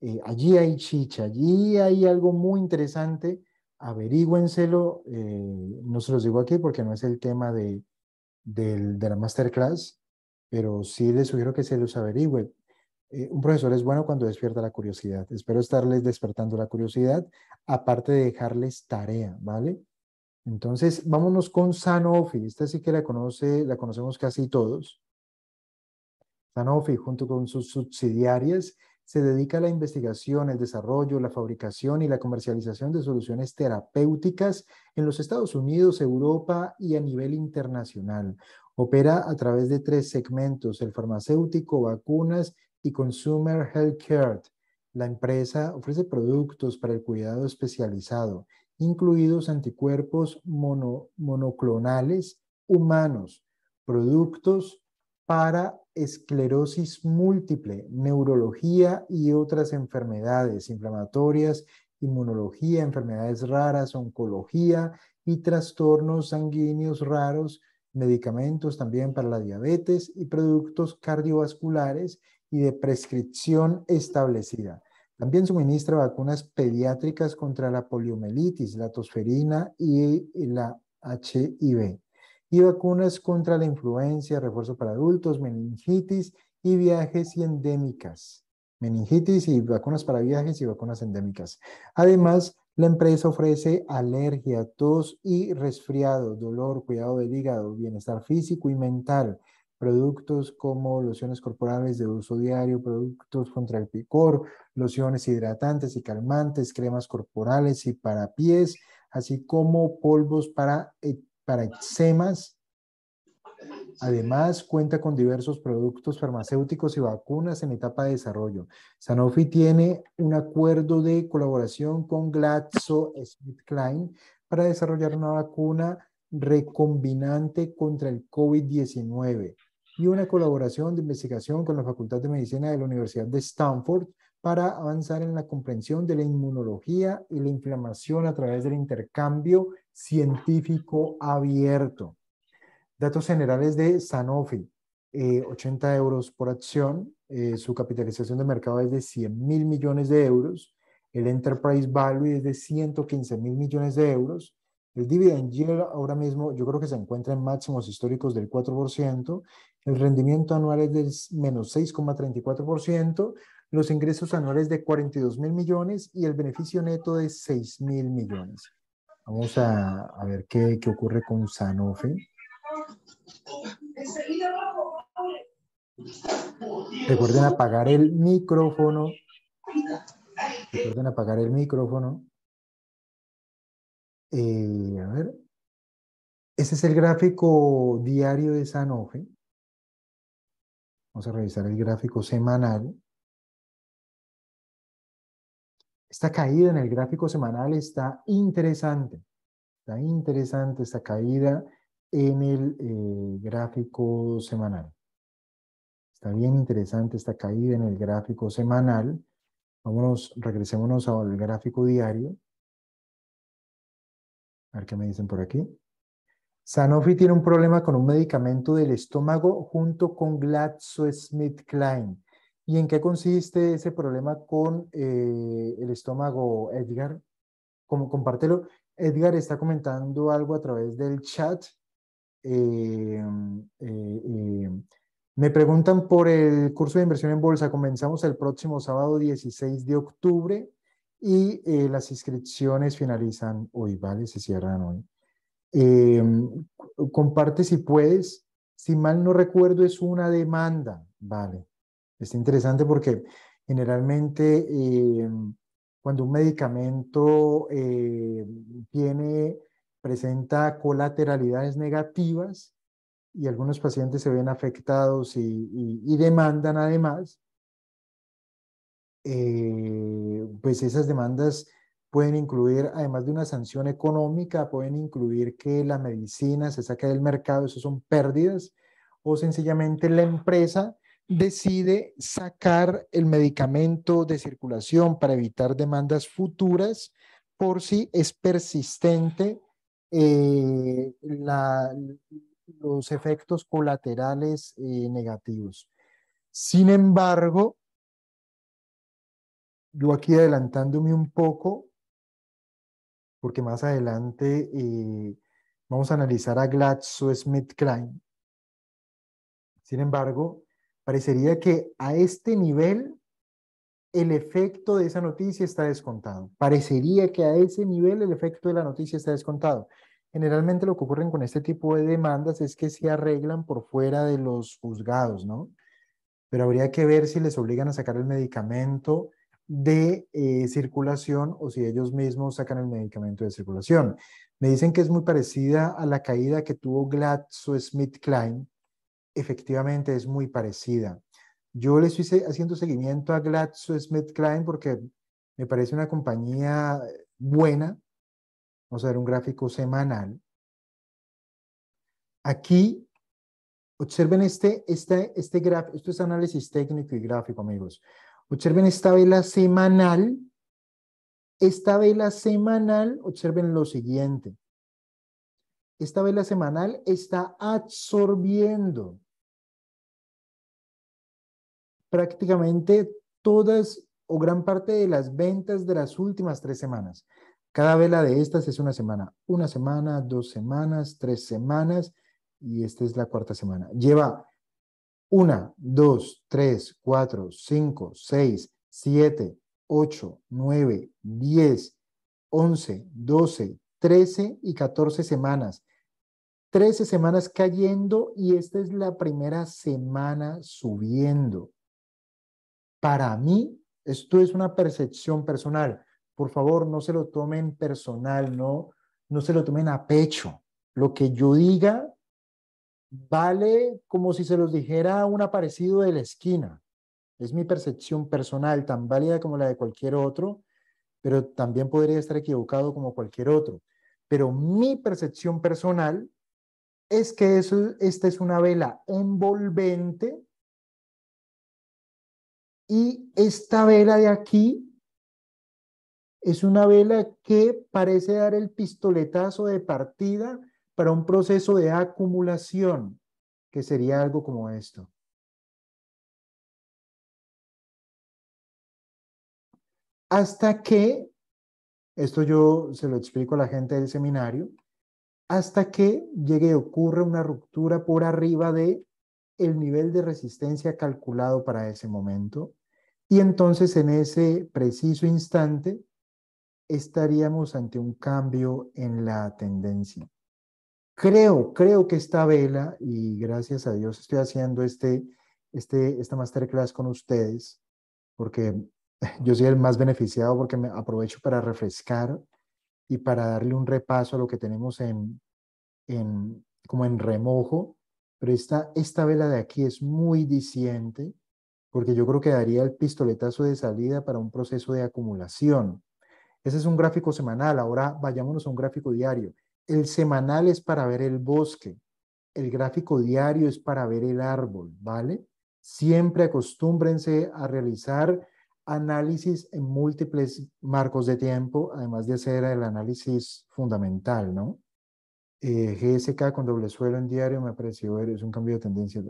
eh, allí hay chicha, allí hay algo muy interesante, averígüenselo, eh, no se los digo aquí porque no es el tema de, de la masterclass, pero sí les sugiero que se los averigüen. Eh, un profesor es bueno cuando despierta la curiosidad. Espero estarles despertando la curiosidad, aparte de dejarles tarea, ¿vale? Entonces, vámonos con Sanofi. Esta sí que la, conoce, la conocemos casi todos. Sanofi, junto con sus subsidiarias, se dedica a la investigación, el desarrollo, la fabricación y la comercialización de soluciones terapéuticas en los Estados Unidos, Europa y a nivel internacional. Opera a través de tres segmentos, el farmacéutico, vacunas y consumer healthcare. La empresa ofrece productos para el cuidado especializado, incluidos anticuerpos monoclonales humanos, productos para esclerosis múltiple, neurología y otras enfermedades inflamatorias, inmunología, enfermedades raras, oncología y trastornos sanguíneos raros, medicamentos también para la diabetes y productos cardiovasculares y de prescripción establecida. También suministra vacunas pediátricas contra la poliomielitis, la tosferina y la HIV y vacunas contra la influencia, refuerzo para adultos, meningitis y viajes y endémicas. Meningitis y vacunas para viajes y vacunas endémicas. Además, la empresa ofrece alergia, tos y resfriado, dolor, cuidado del hígado, bienestar físico y mental, productos como lociones corporales de uso diario, productos contra el picor, lociones hidratantes y calmantes, cremas corporales y para pies, así como polvos para para eczemas. Además, cuenta con diversos productos farmacéuticos y vacunas en etapa de desarrollo. Sanofi tiene un acuerdo de colaboración con GlaxoSmithKline para desarrollar una vacuna recombinante contra el COVID-19 y una colaboración de investigación con la Facultad de Medicina de la Universidad de Stanford para avanzar en la comprensión de la inmunología y la inflamación a través del intercambio científico abierto. Datos generales de Sanofi, 80 eh, euros por acción, eh, su capitalización de mercado es de 100 mil millones de euros, el enterprise value es de 115 mil millones de euros, el dividend yield ahora mismo yo creo que se encuentra en máximos históricos del 4%, el rendimiento anual es de menos 6,34%, los ingresos anuales de 42 mil millones y el beneficio neto de 6 mil millones. Vamos a, ver qué, qué, ocurre con Sanofi. Recuerden apagar el micrófono. Recuerden apagar el micrófono. Eh, a ver. Ese es el gráfico diario de Sanofi. Vamos a revisar el gráfico semanal. Esta caída en el gráfico semanal está interesante. Está interesante esta caída en el eh, gráfico semanal. Está bien interesante esta caída en el gráfico semanal. Vámonos, regresémonos al gráfico diario. A ver qué me dicen por aquí. Sanofi tiene un problema con un medicamento del estómago junto con GlaxoSmithKline. ¿Y en qué consiste ese problema con eh, el estómago, Edgar? Como, compártelo. Edgar está comentando algo a través del chat. Eh, eh, me preguntan por el curso de inversión en bolsa. Comenzamos el próximo sábado 16 de octubre y las inscripciones finalizan hoy, ¿vale? Se cierran hoy. comparte si puedes. Si mal no recuerdo, es una demanda, ¿vale? Es interesante porque generalmente eh, cuando un medicamento eh, presenta colateralidades negativas y algunos pacientes se ven afectados y, demandan además, eh, pues esas demandas pueden incluir, además de una sanción económica, pueden incluir que la medicina se saque del mercado, eso son pérdidas, o sencillamente la empresa decide sacar el medicamento de circulación para evitar demandas futuras por si es persistente eh, los efectos colaterales eh, negativos. Sin embargo, yo aquí adelantándome un poco, porque más adelante eh, vamos a analizar a Klein. Sin embargo, Parecería que a este nivel el efecto de esa noticia está descontado. Parecería que a ese nivel el efecto de la noticia está descontado. Generalmente lo que ocurre con este tipo de demandas es que se arreglan por fuera de los juzgados, ¿no? Pero habría que ver si les obligan a sacar el medicamento de eh, circulación o si ellos mismos sacan el medicamento de circulación. Me dicen que es muy parecida a la caída que tuvo Smith-Klein efectivamente es muy parecida. Yo le estoy haciendo seguimiento a Klein porque me parece una compañía buena. Vamos a ver un gráfico semanal. Aquí, observen este, este, este gráfico, esto es análisis técnico y gráfico, amigos. Observen esta vela semanal. Esta vela semanal, observen lo siguiente. Esta vela semanal está absorbiendo prácticamente todas o gran parte de las ventas de las últimas tres semanas. Cada vela de estas es una semana, una semana, dos semanas, tres semanas y esta es la cuarta semana. Lleva una, dos, tres, cuatro, cinco, seis, siete, ocho, nueve, diez, once, doce, trece y catorce semanas. Trece semanas cayendo y esta es la primera semana subiendo. Para mí, esto es una percepción personal. Por favor, no se lo tomen personal, no, no se lo tomen a pecho. Lo que yo diga vale como si se los dijera un aparecido de la esquina. Es mi percepción personal, tan válida como la de cualquier otro, pero también podría estar equivocado como cualquier otro. Pero mi percepción personal es que eso, esta es una vela envolvente y esta vela de aquí es una vela que parece dar el pistoletazo de partida para un proceso de acumulación, que sería algo como esto. Hasta que, esto yo se lo explico a la gente del seminario, hasta que llegue y ocurre una ruptura por arriba de el nivel de resistencia calculado para ese momento y entonces en ese preciso instante estaríamos ante un cambio en la tendencia. Creo, creo que esta vela, y gracias a Dios estoy haciendo este, este, esta masterclass con ustedes, porque <laughs> yo soy el más beneficiado porque me aprovecho para refrescar y para darle un repaso a lo que tenemos en, en, como en remojo pero esta, vela de aquí es muy disidente porque yo creo que daría el pistoletazo de salida para un proceso de acumulación. Ese es un gráfico semanal, ahora vayámonos a un gráfico diario. El semanal es para ver el bosque, el gráfico diario es para ver el árbol, ¿vale? Siempre acostúmbrense a realizar análisis en múltiples marcos de tiempo, además de hacer el análisis fundamental, ¿no? Eh, GSK con doble suelo en diario me pareció es un cambio de tendencia.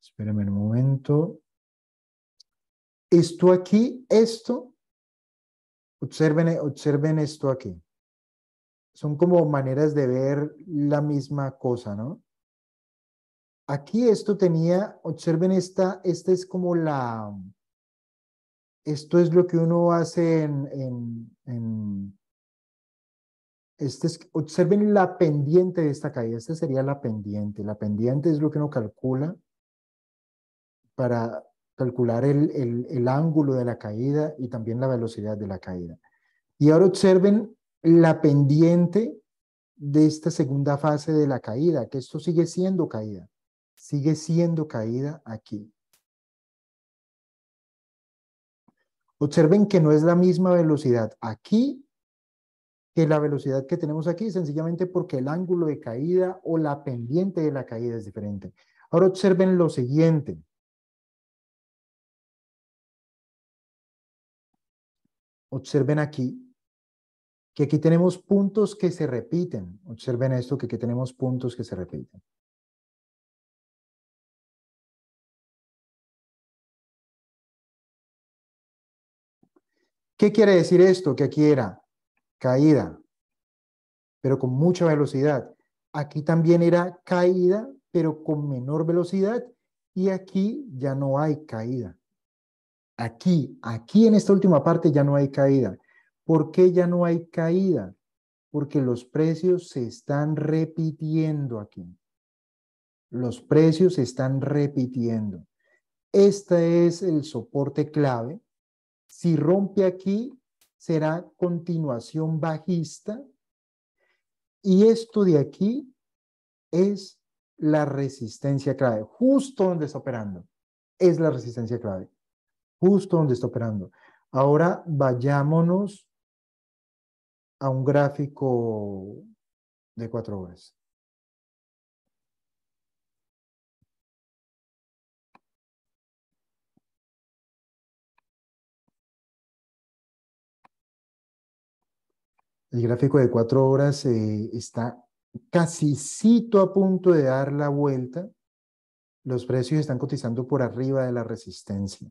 Espérame un momento. Esto aquí, esto, observen, observen esto aquí. Son como maneras de ver la misma cosa, ¿no? Aquí esto tenía, observen esta, esta es como la, esto es lo que uno hace en este observen la pendiente de esta caída. Esta sería la pendiente. La pendiente es lo que uno calcula para calcular el ángulo de la caída y también la velocidad de la caída. Y ahora observen la pendiente de esta segunda fase de la caída, que esto sigue siendo caída. Sigue siendo caída aquí. Observen que no es la misma velocidad aquí que la velocidad que tenemos aquí, sencillamente porque el ángulo de caída o la pendiente de la caída es diferente. Ahora observen lo siguiente. Observen aquí que aquí tenemos puntos que se repiten. Observen esto, que aquí tenemos puntos que se repiten. ¿Qué quiere decir esto? Que aquí era caída, pero con mucha velocidad. Aquí también era caída, pero con menor velocidad. Y aquí ya no hay caída. Aquí, aquí en esta última parte ya no hay caída. ¿Por qué ya no hay caída? Porque los precios se están repitiendo aquí. Los precios se están repitiendo. Este es el soporte clave. Si rompe aquí, será continuación bajista. Y esto de aquí es la resistencia clave, justo donde está operando. Es la resistencia clave, justo donde está operando. Ahora vayámonos a un gráfico de cuatro horas. El gráfico de cuatro horas eh, está casicito a punto de dar la vuelta. Los precios están cotizando por arriba de la resistencia.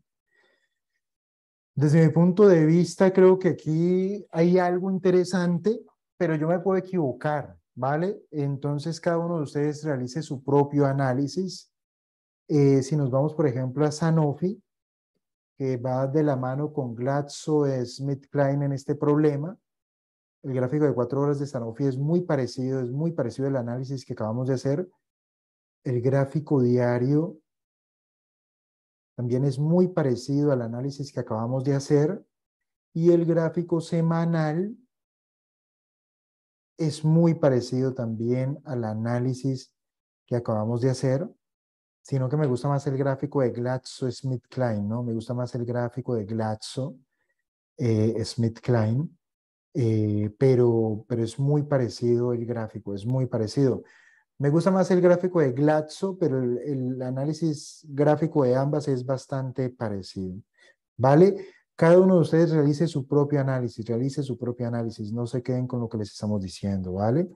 Desde mi punto de vista, creo que aquí hay algo interesante, pero yo me puedo equivocar, ¿vale? Entonces, cada uno de ustedes realice su propio análisis. Eh, si nos vamos, por ejemplo, a Sanofi, que va de la mano con Smith Klein en este problema, el gráfico de cuatro horas de Sanofi es muy parecido, es muy parecido al análisis que acabamos de hacer. El gráfico diario también es muy parecido al análisis que acabamos de hacer. Y el gráfico semanal es muy parecido también al análisis que acabamos de hacer, sino que me gusta más el gráfico de Glaxo smith ¿no? Me gusta más el gráfico de Glatzo-Smith-Klein. Eh, eh, pero, pero es muy parecido el gráfico, es muy parecido. Me gusta más el gráfico de Glaxo pero el, análisis gráfico de ambas es bastante parecido. ¿Vale? Cada uno de ustedes realice su propio análisis, realice su propio análisis, no se queden con lo que les estamos diciendo, ¿vale?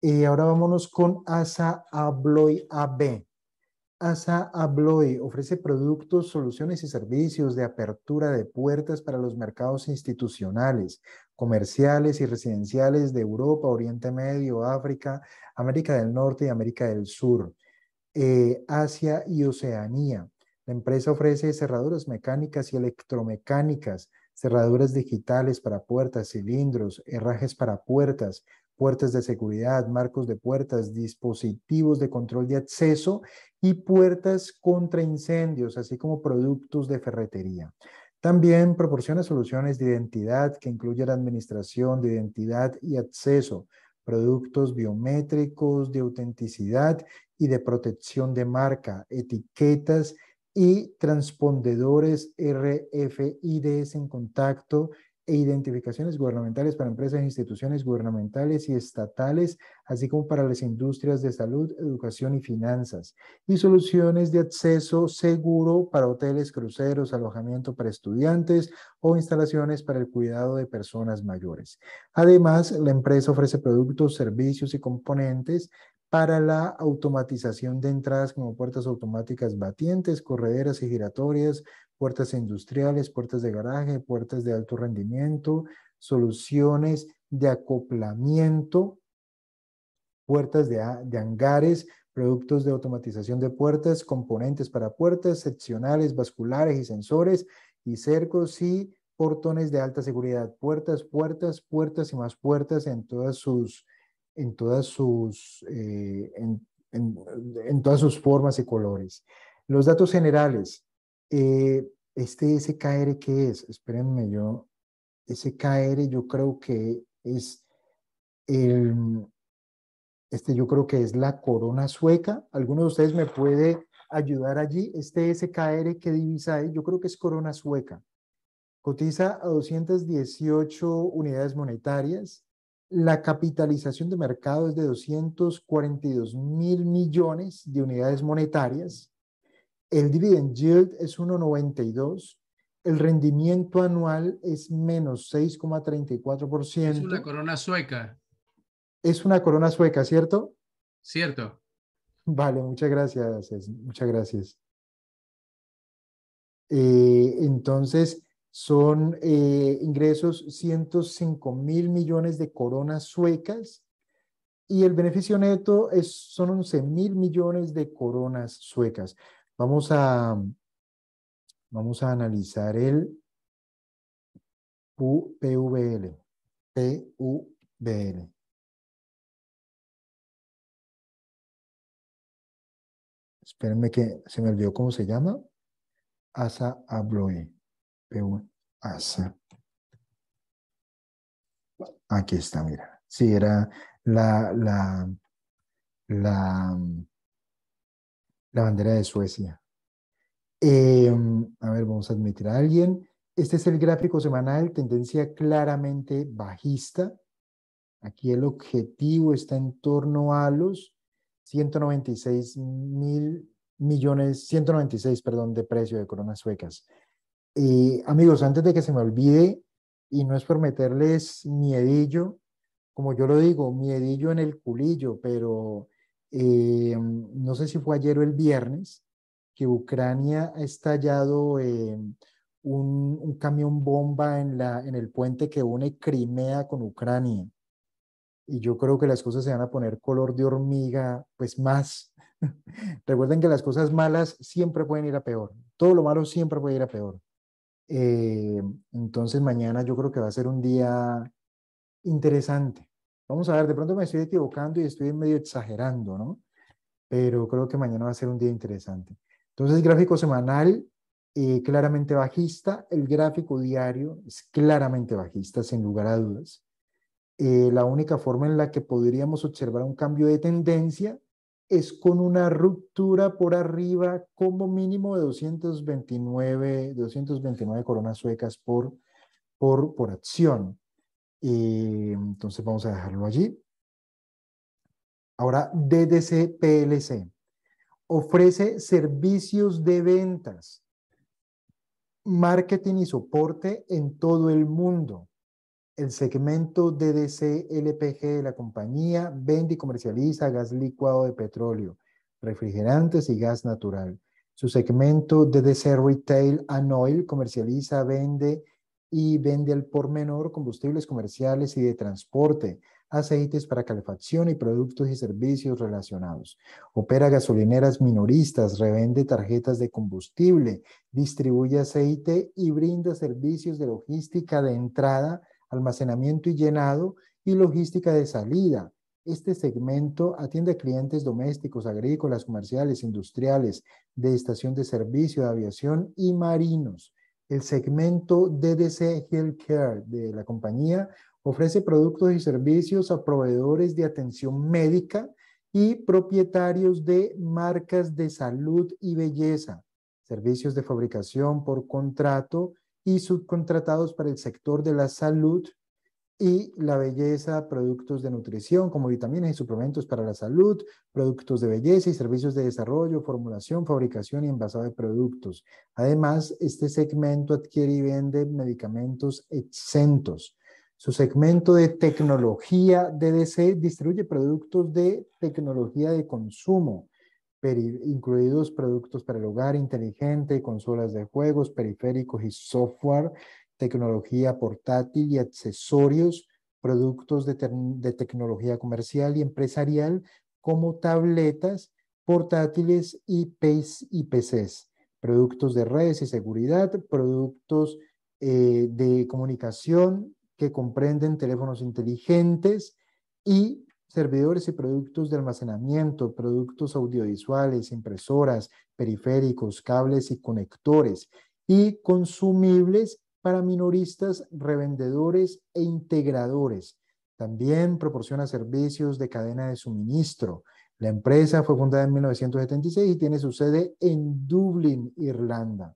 Y eh, ahora vámonos con Asa Abloy AB. Asa Abloy ofrece productos, soluciones y servicios de apertura de puertas para los mercados institucionales, comerciales y residenciales de Europa, Oriente Medio, África, América del Norte y América del Sur, eh, Asia y Oceanía. La empresa ofrece cerraduras mecánicas y electromecánicas, cerraduras digitales para puertas, cilindros, herrajes para puertas, puertas de seguridad, marcos de puertas, dispositivos de control de acceso y puertas contra incendios, así como productos de ferretería. También proporciona soluciones de identidad que incluyen administración de identidad y acceso, productos biométricos de autenticidad y de protección de marca, etiquetas y transpondedores RFIDs en contacto e identificaciones gubernamentales para empresas e instituciones gubernamentales y estatales, así como para las industrias de salud, educación y finanzas, y soluciones de acceso seguro para hoteles, cruceros, alojamiento para estudiantes o instalaciones para el cuidado de personas mayores. Además, la empresa ofrece productos, servicios y componentes para la automatización de entradas como puertas automáticas batientes, correderas y giratorias, puertas industriales, puertas de garaje, puertas de alto rendimiento, soluciones de acoplamiento, puertas de, hangares, productos de automatización de puertas, componentes para puertas, seccionales, vasculares y sensores, y cercos y portones de alta seguridad, puertas, puertas, puertas y más puertas en todas sus, en todas sus, eh, en, todas sus formas y colores. Los datos generales, eh, este SKR, ¿qué es? Espérenme, yo, SKR yo creo que es el, este yo creo que es la corona sueca. ¿Alguno de ustedes me puede ayudar allí? Este SKR, ¿qué divisa es? Yo creo que es corona sueca. Cotiza a 218 unidades monetarias. La capitalización de mercado es de 242 mil millones de unidades monetarias. El dividend yield es 1,92. El rendimiento anual es menos 6,34%. Es una corona sueca. Es una corona sueca, ¿cierto? Cierto. Vale, muchas gracias. Muchas gracias. Eh, entonces, son eh, ingresos 105 mil millones de coronas suecas y el beneficio neto es, son 11 mil millones de coronas suecas. Vamos a, vamos a analizar el pvl pvl Espérenme que se me olvidó cómo se llama. Asa Abloe. Asa. Aquí está, mira. Sí, era la, la, la la bandera de Suecia. Em, a ver, vamos a admitir a alguien. Este es el gráfico semanal, tendencia claramente bajista. Aquí el objetivo está en torno a los 196 mil millones, 196, perdón, de precio de coronas suecas. Eh, amigos, antes de que se me olvide, y no es por meterles miedillo, como yo lo digo, miedillo en el culillo, pero eh, no sé si fue ayer o el viernes, que Ucrania ha estallado eh, un, camión bomba en, la, en el puente que une Crimea con Ucrania. Y yo creo que las cosas se van a poner color de hormiga, pues más. <laughs> Recuerden que las cosas malas siempre pueden ir a peor. Todo lo malo siempre puede ir a peor. Eh, entonces mañana yo creo que va a ser un día interesante, Vamos a ver, de pronto me estoy equivocando y estoy medio exagerando, ¿no? Pero creo que mañana va a ser un día interesante. Entonces, gráfico semanal eh, claramente bajista, el gráfico diario es claramente bajista, sin lugar a dudas. Eh, la única forma en la que podríamos observar un cambio de tendencia es con una ruptura por arriba como mínimo de 229, 229 coronas suecas por, por, por acción. Y entonces vamos a dejarlo allí. Ahora, DDC PLC ofrece servicios de ventas, marketing y soporte en todo el mundo. El segmento DDC LPG de la compañía vende y comercializa gas licuado de petróleo, refrigerantes y gas natural. Su segmento DDC Retail and Oil comercializa, vende y vende al por menor combustibles comerciales y de transporte, aceites para calefacción y productos y servicios relacionados. Opera gasolineras minoristas, revende tarjetas de combustible, distribuye aceite y brinda servicios de logística de entrada, almacenamiento y llenado y logística de salida. Este segmento atiende a clientes domésticos, agrícolas, comerciales, industriales, de estación de servicio, de aviación y marinos el segmento DDC Healthcare de la compañía ofrece productos y servicios a proveedores de atención médica y propietarios de marcas de salud y belleza, servicios de fabricación por contrato y subcontratados para el sector de la salud, y la belleza, productos de nutrición como vitaminas y suplementos para la salud, productos de belleza y servicios de desarrollo, formulación, fabricación y envasado de productos. Además, este segmento adquiere y vende medicamentos exentos. Su segmento de tecnología DDC distribuye productos de tecnología de consumo, incluidos productos para el hogar inteligente, consolas de juegos, periféricos y software tecnología portátil y accesorios, productos de, tecnología comercial y empresarial como tabletas, portátiles y, PCs, e productos de redes y seguridad, productos eh, de comunicación que comprenden teléfonos inteligentes y servidores y productos de almacenamiento, productos audiovisuales, impresoras, periféricos, cables y conectores y consumibles para minoristas, revendedores e integradores. También proporciona servicios de cadena de suministro. La empresa fue fundada en 1976 y tiene su sede en Dublín, Irlanda.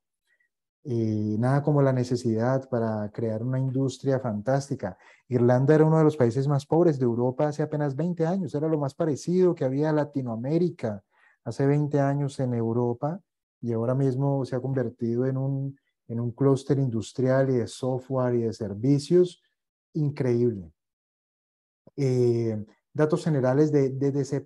Eh, nada como la necesidad para crear una industria fantástica. Irlanda era uno de los países más pobres de Europa hace apenas 20 años, era lo más parecido que había a Latinoamérica hace 20 años en Europa y ahora mismo se ha convertido en un en un clúster industrial y de software y de servicios increíble. Eh, datos generales de ddc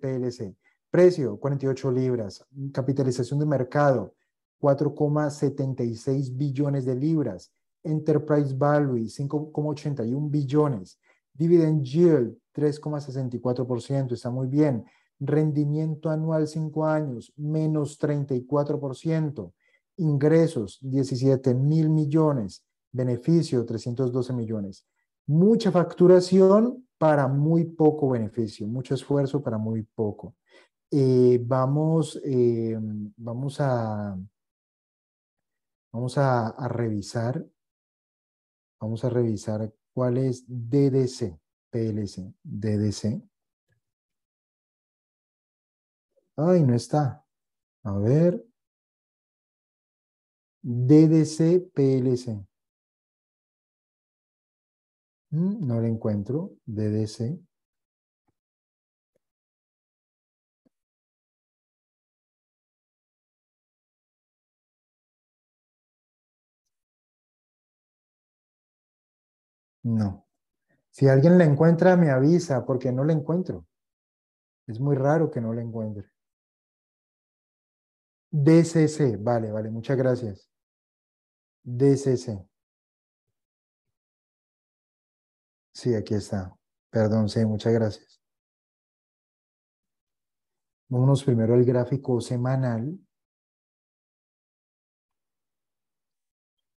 Precio, 48 libras. Capitalización de mercado, 4,76 billones de libras. Enterprise Value, 5,81 billones. Dividend Yield, 3,64%. Está muy bien. Rendimiento anual, 5 años, menos 34% ingresos 17 mil millones, beneficio 312 millones. Mucha facturación para muy poco beneficio, mucho esfuerzo para muy poco. Eh, vamos, eh, vamos a, vamos a, a revisar, vamos a revisar cuál es DDC, PLC, DDC. Ay, no está. A ver, DDC PLC. Mm, no la encuentro. DDC. No. Si alguien la encuentra, me avisa porque no la encuentro. Es muy raro que no la encuentre. DCC, vale, vale, muchas gracias. DCC. Sí, aquí está. Perdón, sí, muchas gracias. Vámonos primero al gráfico semanal.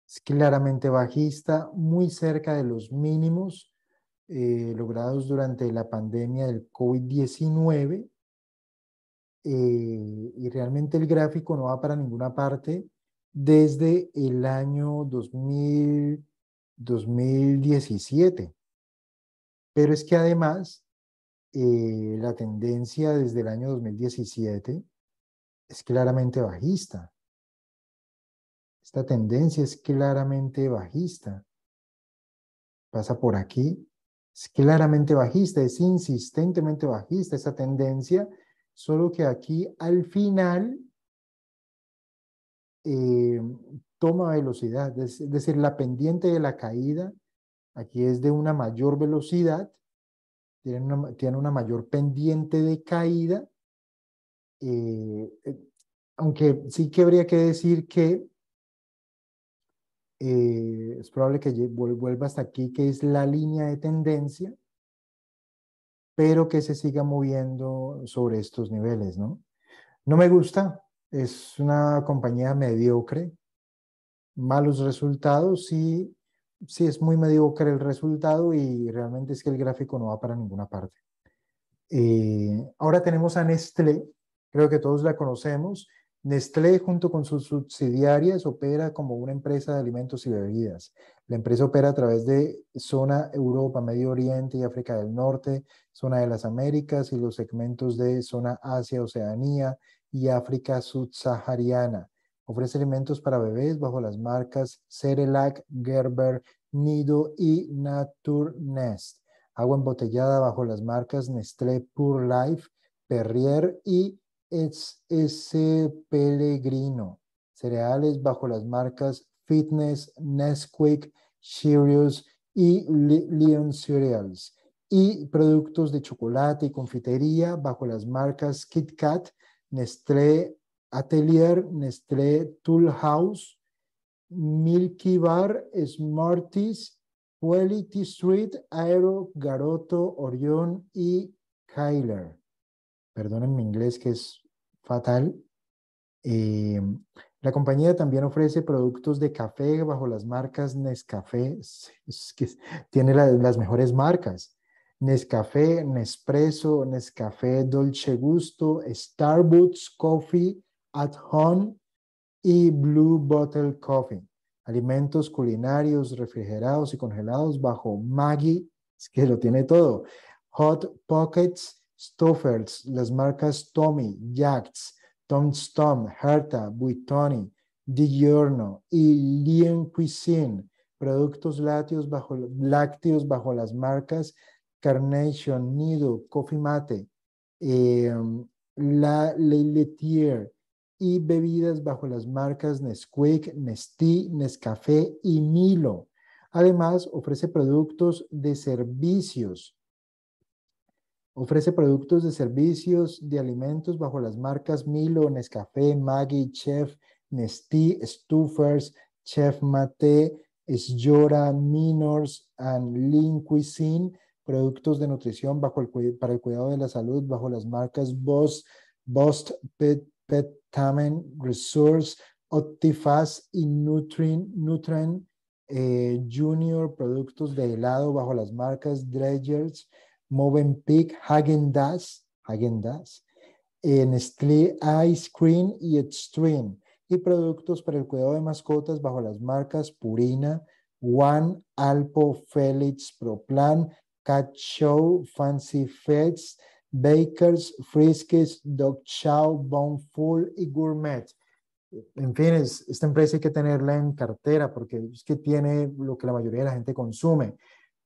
Es claramente bajista, muy cerca de los mínimos eh, logrados durante la pandemia del COVID-19. Eh, y realmente el gráfico no va para ninguna parte desde el año 2017. Pero es que además eh, la tendencia desde el año 2017 es claramente bajista. Esta tendencia es claramente bajista. Pasa por aquí. Es claramente bajista, es insistentemente bajista esa tendencia, solo que aquí al final eh, toma velocidad, es decir, la pendiente de la caída aquí es de una mayor velocidad, tiene una, mayor pendiente de caída, eh, eh, aunque sí que habría que decir que es probable que vuelva hasta aquí, que es la línea de tendencia, pero que se siga moviendo sobre estos niveles, ¿no? No me gusta, es una compañía mediocre, malos resultados, sí, sí es muy mediocre el resultado y realmente es que el gráfico no va para ninguna parte. Eh, ahora tenemos a Nestlé, creo que todos la conocemos. Nestlé junto con sus subsidiarias opera como una empresa de alimentos y bebidas. La empresa opera a través de zona Europa, Medio Oriente y África del Norte, zona de las Américas y los segmentos de zona Asia, Oceanía, y África subsahariana. Ofrece alimentos para bebés bajo las marcas Cerelac, Gerber, Nido y Nest Agua embotellada bajo las marcas Nestlé Pure Life, Perrier y S. Pellegrino. Cereales bajo las marcas Fitness, Nesquik, Cheerios y Leon Cereals. Y productos de chocolate y confitería bajo las marcas Kit Kat, Nestlé Atelier, Nestlé Toolhouse, Milky Bar, Smarties, Quality Street, Aero, Garoto, Orion y Kyler. Perdonen mi inglés que es fatal. Eh, la compañía también ofrece productos de café bajo las marcas Nescafé, <laughs> que tiene las mejores marcas. Nescafé, Nespresso, Nescafé Dolce Gusto, Starbucks Coffee at Home y Blue Bottle Coffee. Alimentos culinarios, refrigerados y congelados bajo Maggi, que lo tiene todo. Hot Pockets, Stouffers, las marcas Tommy, jacks, Tom Herta, Buitoni, Giorno y Lien Cuisine. Productos lácteos bajo, lácteos bajo las marcas Carnation, Nido, Coffee Mate, em, La Leiletier y bebidas bajo las marcas Nesquik, Nestí, Nescafé y Milo. Además, ofrece productos de servicios. Ofrece productos de servicios de alimentos bajo las marcas Milo, Nescafé, Maggi, Chef, Nestí, Stufers, Chef Mate, Esjora, Minors and Lean Cuisine productos de nutrición bajo el, para el cuidado de la salud bajo las marcas Bost, Bost Pet, Pet Tamen, Resource, Optifaz y Nutrin, Nutren eh, Junior, productos de helado bajo las marcas Dredgers, Movenpick, Hagen Das, Hagen Das, Ice Cream y Extreme y productos para el cuidado de mascotas bajo las marcas Purina, One, Alpo, Felix, Proplan, cat show, fancy Feds bakers, friskies, dog Chow bonful y gourmet. En fin, esta empresa hay que tenerla en cartera porque es que tiene lo que la mayoría de la gente consume.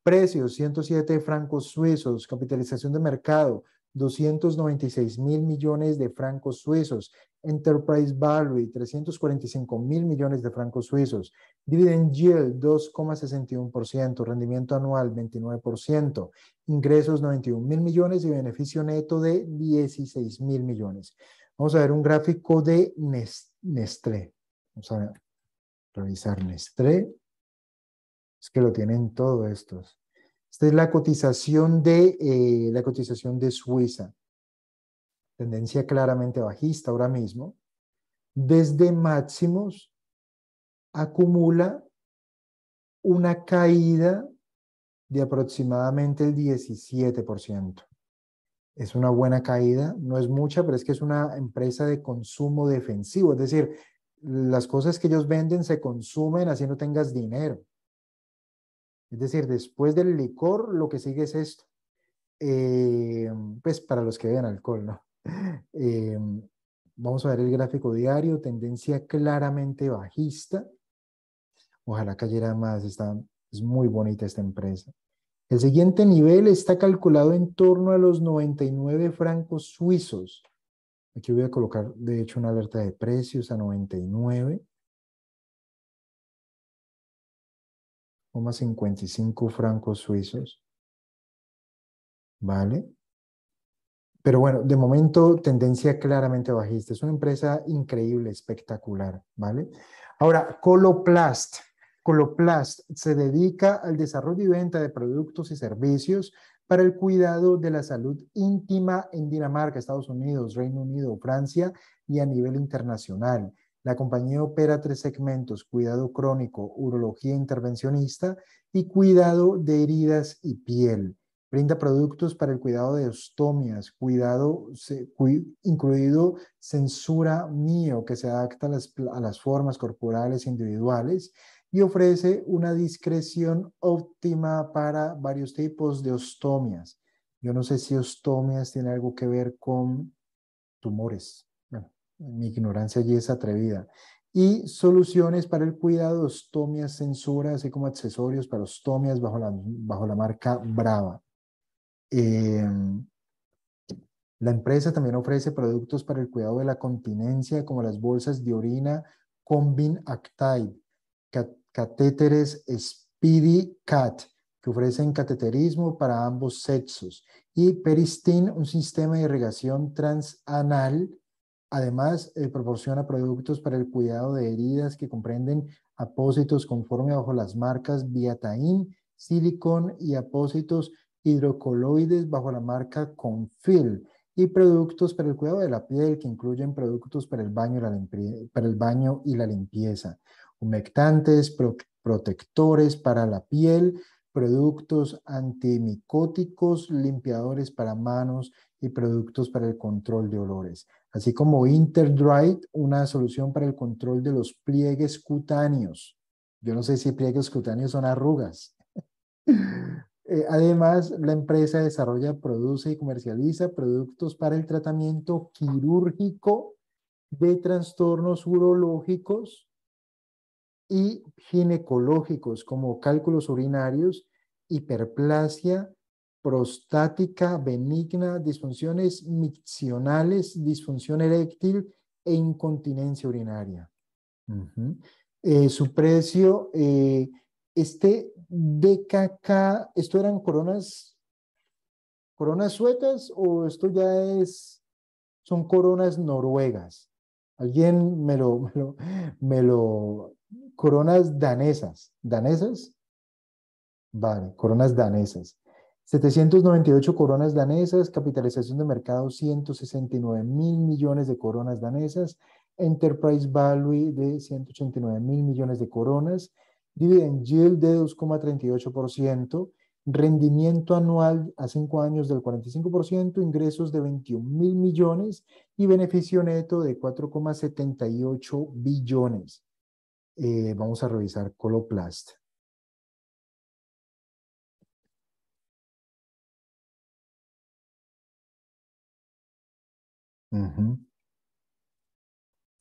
Precios, 107 francos suizos, capitalización de mercado, 296 mil millones de francos suizos, Enterprise Value, 345 mil millones de francos suizos. Dividend yield, 2,61%. Rendimiento anual, 29%. Ingresos, 91 mil millones y beneficio neto de 16 mil millones. Vamos a ver un gráfico de Nestlé. Vamos a revisar Nestlé. Es que lo tienen todos estos. Esta es la cotización de, eh, la cotización de Suiza tendencia claramente bajista ahora mismo, desde máximos acumula una caída de aproximadamente el 17%. Es una buena caída, no es mucha, pero es que es una empresa de consumo defensivo, es decir, las cosas que ellos venden se consumen así no tengas dinero. Es decir, después del licor lo que sigue es esto. Eh, pues para los que beben alcohol, ¿no? Em, vamos a ver el gráfico diario, tendencia claramente bajista. Ojalá cayera más, está, es muy bonita esta empresa. El siguiente nivel está calculado en torno a los 99 francos suizos. Aquí voy a colocar, de hecho, una alerta de precios a 99. 55 francos suizos. ¿Vale? Pero bueno, de momento tendencia claramente bajista. Es una empresa increíble, espectacular, ¿vale? Ahora, Coloplast. Coloplast se dedica al desarrollo y venta de productos y servicios para el cuidado de la salud íntima en Dinamarca, Estados Unidos, Reino Unido, Francia y a nivel internacional. La compañía opera tres segmentos, cuidado crónico, urología intervencionista y cuidado de heridas y piel. Brinda productos para el cuidado de ostomias, cuidado, incluido censura mío que se adapta a las, formas corporales e individuales y ofrece una discreción óptima para varios tipos de ostomias. Yo no sé si ostomias tiene algo que ver con tumores. Bueno, mi ignorancia allí es atrevida. Y soluciones para el cuidado, ostomias, censura, así como accesorios para ostomias bajo la, bajo la marca Brava. Em, la empresa también ofrece productos para el cuidado de la continencia, como las bolsas de orina Combin Actide, catéteres Speedy Cat, que ofrecen cateterismo para ambos sexos, y Peristin, un sistema de irrigación transanal. Además, eh, proporciona productos para el cuidado de heridas que comprenden apósitos conforme bajo las marcas Biatain, Silicon y apósitos hidrocoloides bajo la marca Confil y productos para el cuidado de la piel que incluyen productos para el baño y la, limpieza, para el baño y la limpieza, humectantes, protectores para la piel, productos antimicóticos, limpiadores para manos y productos para el control de olores, así como Interdry, una solución para el control de los pliegues cutáneos. Yo no sé si pliegues cutáneos son arrugas, <laughs> Eh, además, la empresa desarrolla, produce y comercializa productos para el tratamiento quirúrgico de trastornos urológicos y ginecológicos como cálculos urinarios, hiperplasia prostática benigna, disfunciones miccionales, disfunción eréctil e incontinencia urinaria. Eh, su precio eh, este DKK, ¿esto eran coronas, coronas suecas o esto ya es, son coronas noruegas? Alguien me lo, me lo, me lo coronas danesas, danesas, Vale, coronas danesas. 798 coronas danesas, capitalización de mercado 169 mil millones de coronas danesas, enterprise value de 189 mil millones de coronas, dividend yield de 2,38%, rendimiento anual a cinco años del 45%, ingresos de 21 mil millones y beneficio neto de 4,78 billones. Eh, vamos a revisar Coloplast.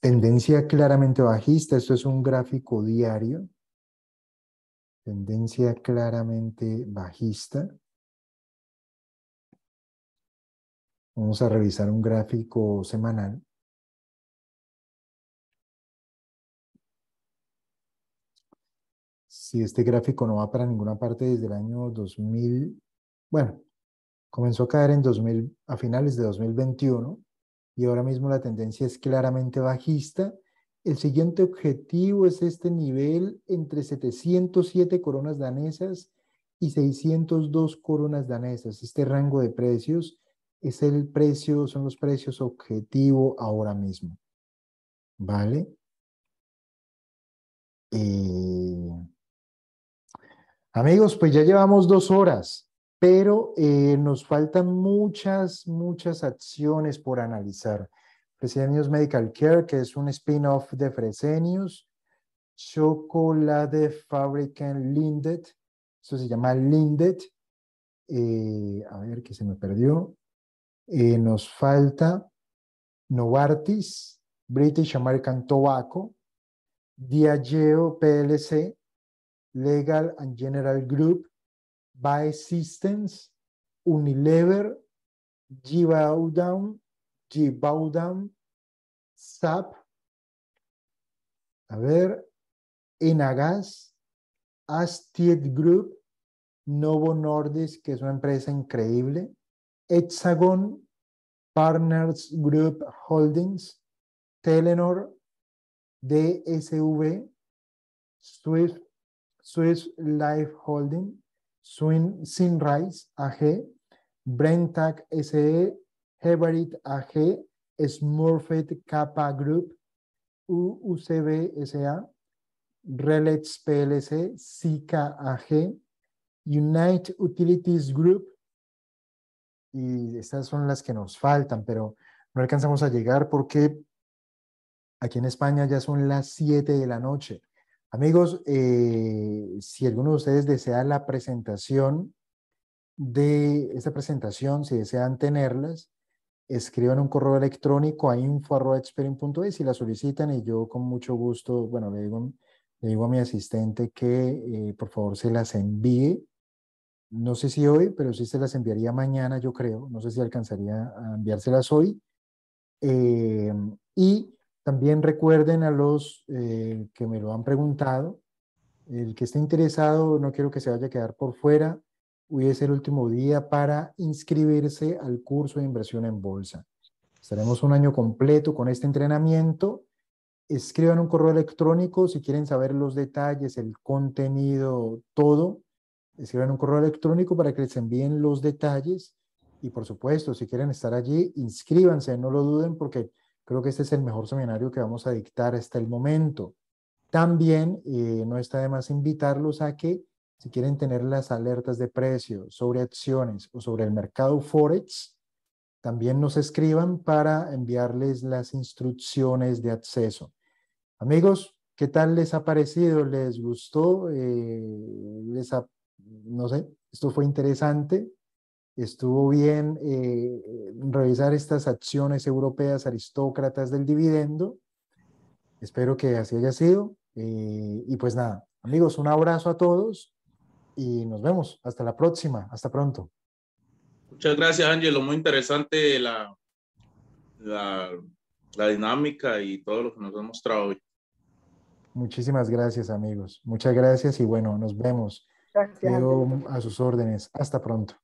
Tendencia claramente bajista, esto es un gráfico diario tendencia claramente bajista. Vamos a revisar un gráfico semanal. Si este gráfico no va para ninguna parte desde el año 2000, bueno, comenzó a caer en 2000, a finales de 2021 y ahora mismo la tendencia es claramente bajista el siguiente objetivo es este nivel entre 707 coronas danesas y 602 coronas danesas. Este rango de precios es el precio, son los precios objetivo ahora mismo. ¿Vale? Eh, amigos, pues ya llevamos dos horas, pero eh, nos faltan muchas, muchas acciones por analizar. Fresenius Medical Care, que es un spin-off de Fresenius, Chocolate Fabrican Lindet, eso se llama Lindet, eh, a ver que se me perdió, eh, nos falta Novartis, British American Tobacco, Diageo PLC, Legal and General Group, Buy Systems, Unilever, Givaudan, G. SAP, a ver, Enagas, Astiet Group, Novo Nordisk, que es una empresa increíble, Hexagon, Partners Group Holdings, Telenor, DSV, Swiss, Life Holding, Swin, Sinrise AG, Brentac SE, Heverit AG, Smurfit Kappa Group, UCB SA, PLC, SICA AG, Unite Utilities Group, y estas son las que nos faltan, pero no alcanzamos a llegar porque aquí en España ya son las 7 de la noche. Amigos, eh, si alguno de ustedes desea la presentación de esta presentación, si desean tenerlas, escriban un correo electrónico a info.experim.es y la solicitan y yo con mucho gusto, bueno, le digo, le digo a mi asistente que eh, por favor se las envíe. No sé si hoy, pero sí se las enviaría mañana, yo creo. No sé si alcanzaría a enviárselas hoy. Eh, y también recuerden a los eh, que me lo han preguntado, el que esté interesado, no quiero que se vaya a quedar por fuera hoy es el último día para inscribirse al curso de inversión en bolsa. Estaremos un año completo con este entrenamiento. Escriban un correo electrónico si quieren saber los detalles, el contenido, todo. Escriban un correo electrónico para que les envíen los detalles. Y por supuesto, si quieren estar allí, inscríbanse, no lo duden porque creo que este es el mejor seminario que vamos a dictar hasta el momento. También eh, no está de más invitarlos a que si quieren tener las alertas de precios sobre acciones o sobre el mercado Forex, también nos escriban para enviarles las instrucciones de acceso. Amigos, ¿qué tal les ha parecido? ¿Les gustó? Eh, les no sé, esto fue interesante. Estuvo bien eh, revisar estas acciones europeas aristócratas del dividendo. Espero que así haya sido. Eh, y pues nada, amigos, un abrazo a todos y nos vemos. Hasta la próxima. Hasta pronto. Muchas gracias, Ángelo. Muy interesante la, la, dinámica y todo lo que nos ha mostrado hoy. Muchísimas gracias, amigos. Muchas gracias y bueno, nos vemos. a sus órdenes. Hasta pronto.